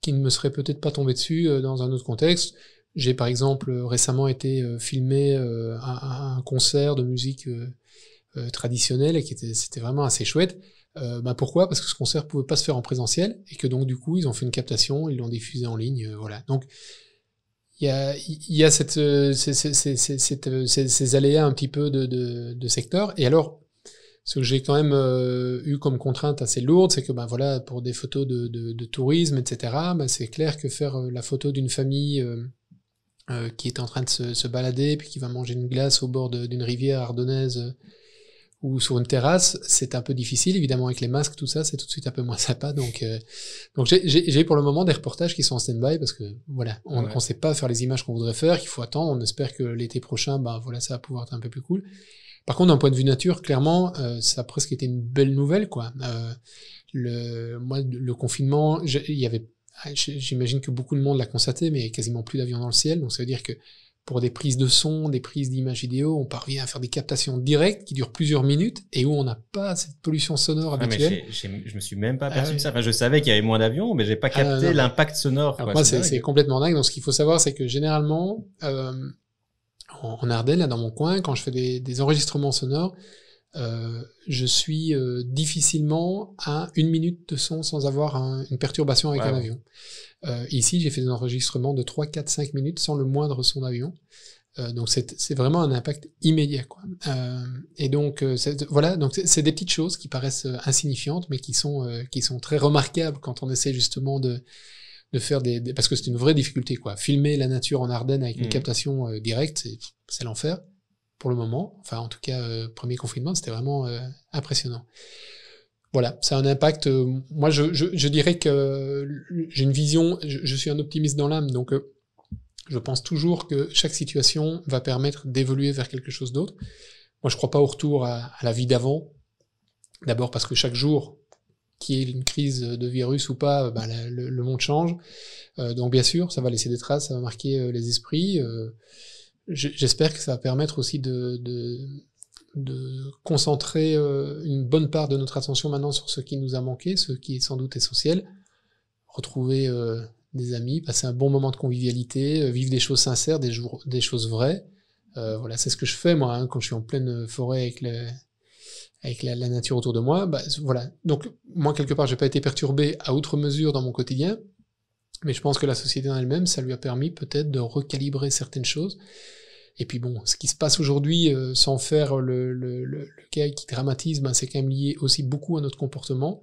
qui ne me seraient peut-être pas tombées dessus euh, dans un autre contexte. J'ai par exemple récemment été filmé à un concert de musique traditionnelle et c'était vraiment assez chouette. Euh, bah, pourquoi Parce que ce concert pouvait pas se faire en présentiel et que donc du coup ils ont fait une captation, ils l'ont diffusé en ligne, euh, voilà. Donc il y a, y a euh, ces, aléas un petit peu de, secteur. Et alors, ce que j'ai quand même eu comme contrainte assez lourde, c'est que bah, voilà, pour des photos de, de tourisme, etc., bah, c'est clair que faire la photo d'une famille qui est en train de se, se, balader, puis qui va manger une glace au bord d'une rivière ardennaise ou sur une terrasse, c'est un peu difficile. Évidemment, avec les masques, tout ça, c'est tout de suite un peu moins sympa. Donc, euh, donc j'ai pour le moment des reportages qui sont en stand-by parce que voilà, on ne sait pas faire les images qu'on voudrait faire. qu'il faut attendre. On espère que l'été prochain, ben voilà, ça va pouvoir être un peu plus cool. Par contre, d'un point de vue nature, clairement, euh, ça a presque été une belle nouvelle, quoi. Euh, le, moi, le confinement, il y avait, ah, j'imagine que beaucoup de monde l'a constaté, mais quasiment plus d'avions dans le ciel. Donc, ça veut dire que pour des prises de son, des prises d'images vidéo, on parvient à faire des captations directes qui durent plusieurs minutes et où on n'a pas cette pollution sonore ah, habituelle. mais je me suis même pas ah aperçu ça. je savais qu'il y avait moins d'avions, mais j'ai pas ah, capté l'impact sonore. c'est complètement dingue. Donc, ce qu'il faut savoir, c'est que généralement, euh, en, Ardennes, là, dans mon coin, quand je fais des, enregistrements sonores, euh, je suis euh, difficilement à une minute de son sans avoir une perturbation avec un avion. Euh, ici, j'ai fait des enregistrements de 3, 4, 5 minutes sans le moindre son d'avion. Euh, donc c'est vraiment un impact immédiat. Quoi. Euh, et donc voilà, donc c'est des petites choses qui paraissent insignifiantes, mais qui sont qui sont très remarquables quand on essaie justement de de faire des, parce que c'est une vraie difficulté quoi. Filmer la nature en Ardennes avec une mm. captation directe, c'est l'enfer pour le moment. Enfin en tout cas premier confinement, c'était vraiment impressionnant voilà, c'est un impact. Euh, moi, je, je, dirais que euh, j'ai une vision, je, suis un optimiste dans l'âme, donc euh, je pense toujours que chaque situation va permettre d'évoluer vers quelque chose d'autre. Moi, je crois pas au retour à, la vie d'avant. D'abord parce que chaque jour, qu'il y ait une crise de virus ou pas, ben, le, monde change. donc, bien sûr, ça va laisser des traces, ça va marquer les esprits. J'espère que ça va permettre aussi de de concentrer euh, une bonne part de notre attention maintenant sur ce qui nous a manqué, ce qui est sans doute essentiel. Retrouver euh, des amis, passer un bon moment de convivialité, euh, vivre des choses sincères, des, choses vraies. voilà, c'est ce que je fais moi hein, quand je suis en pleine forêt avec, la, nature autour de moi. Bah, voilà. Donc moi quelque part, j'ai pas été perturbé à outre mesure dans mon quotidien, mais je pense que la société en elle-même, ça lui a permis peut-être de recalibrer certaines choses et puis bon, ce qui se passe aujourd'hui, euh, sans faire le, le, qui dramatise, ben, c'est quand même lié aussi beaucoup à notre comportement.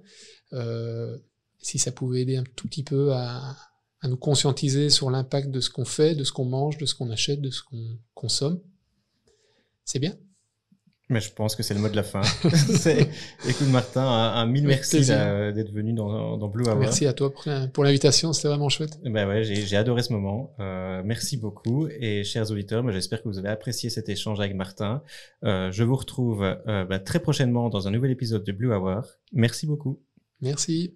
Euh, si ça pouvait aider un tout petit peu à nous conscientiser sur l'impact de ce qu'on fait, de ce qu'on mange, de ce qu'on achète, de ce qu'on consomme, c'est bien. Mais je pense que c'est le mot de la fin. Écoute, Martin, un, mille merci d'être venu dans, dans, Blue Hour. Merci à toi pour, l'invitation, c'était vraiment chouette. Eh ben ouais, j'ai adoré ce moment. Euh, merci beaucoup. Et chers auditeurs, j'espère que vous avez apprécié cet échange avec Martin. Euh, je vous retrouve euh, bah, très prochainement dans un nouvel épisode de Blue Hour. Merci beaucoup. Merci.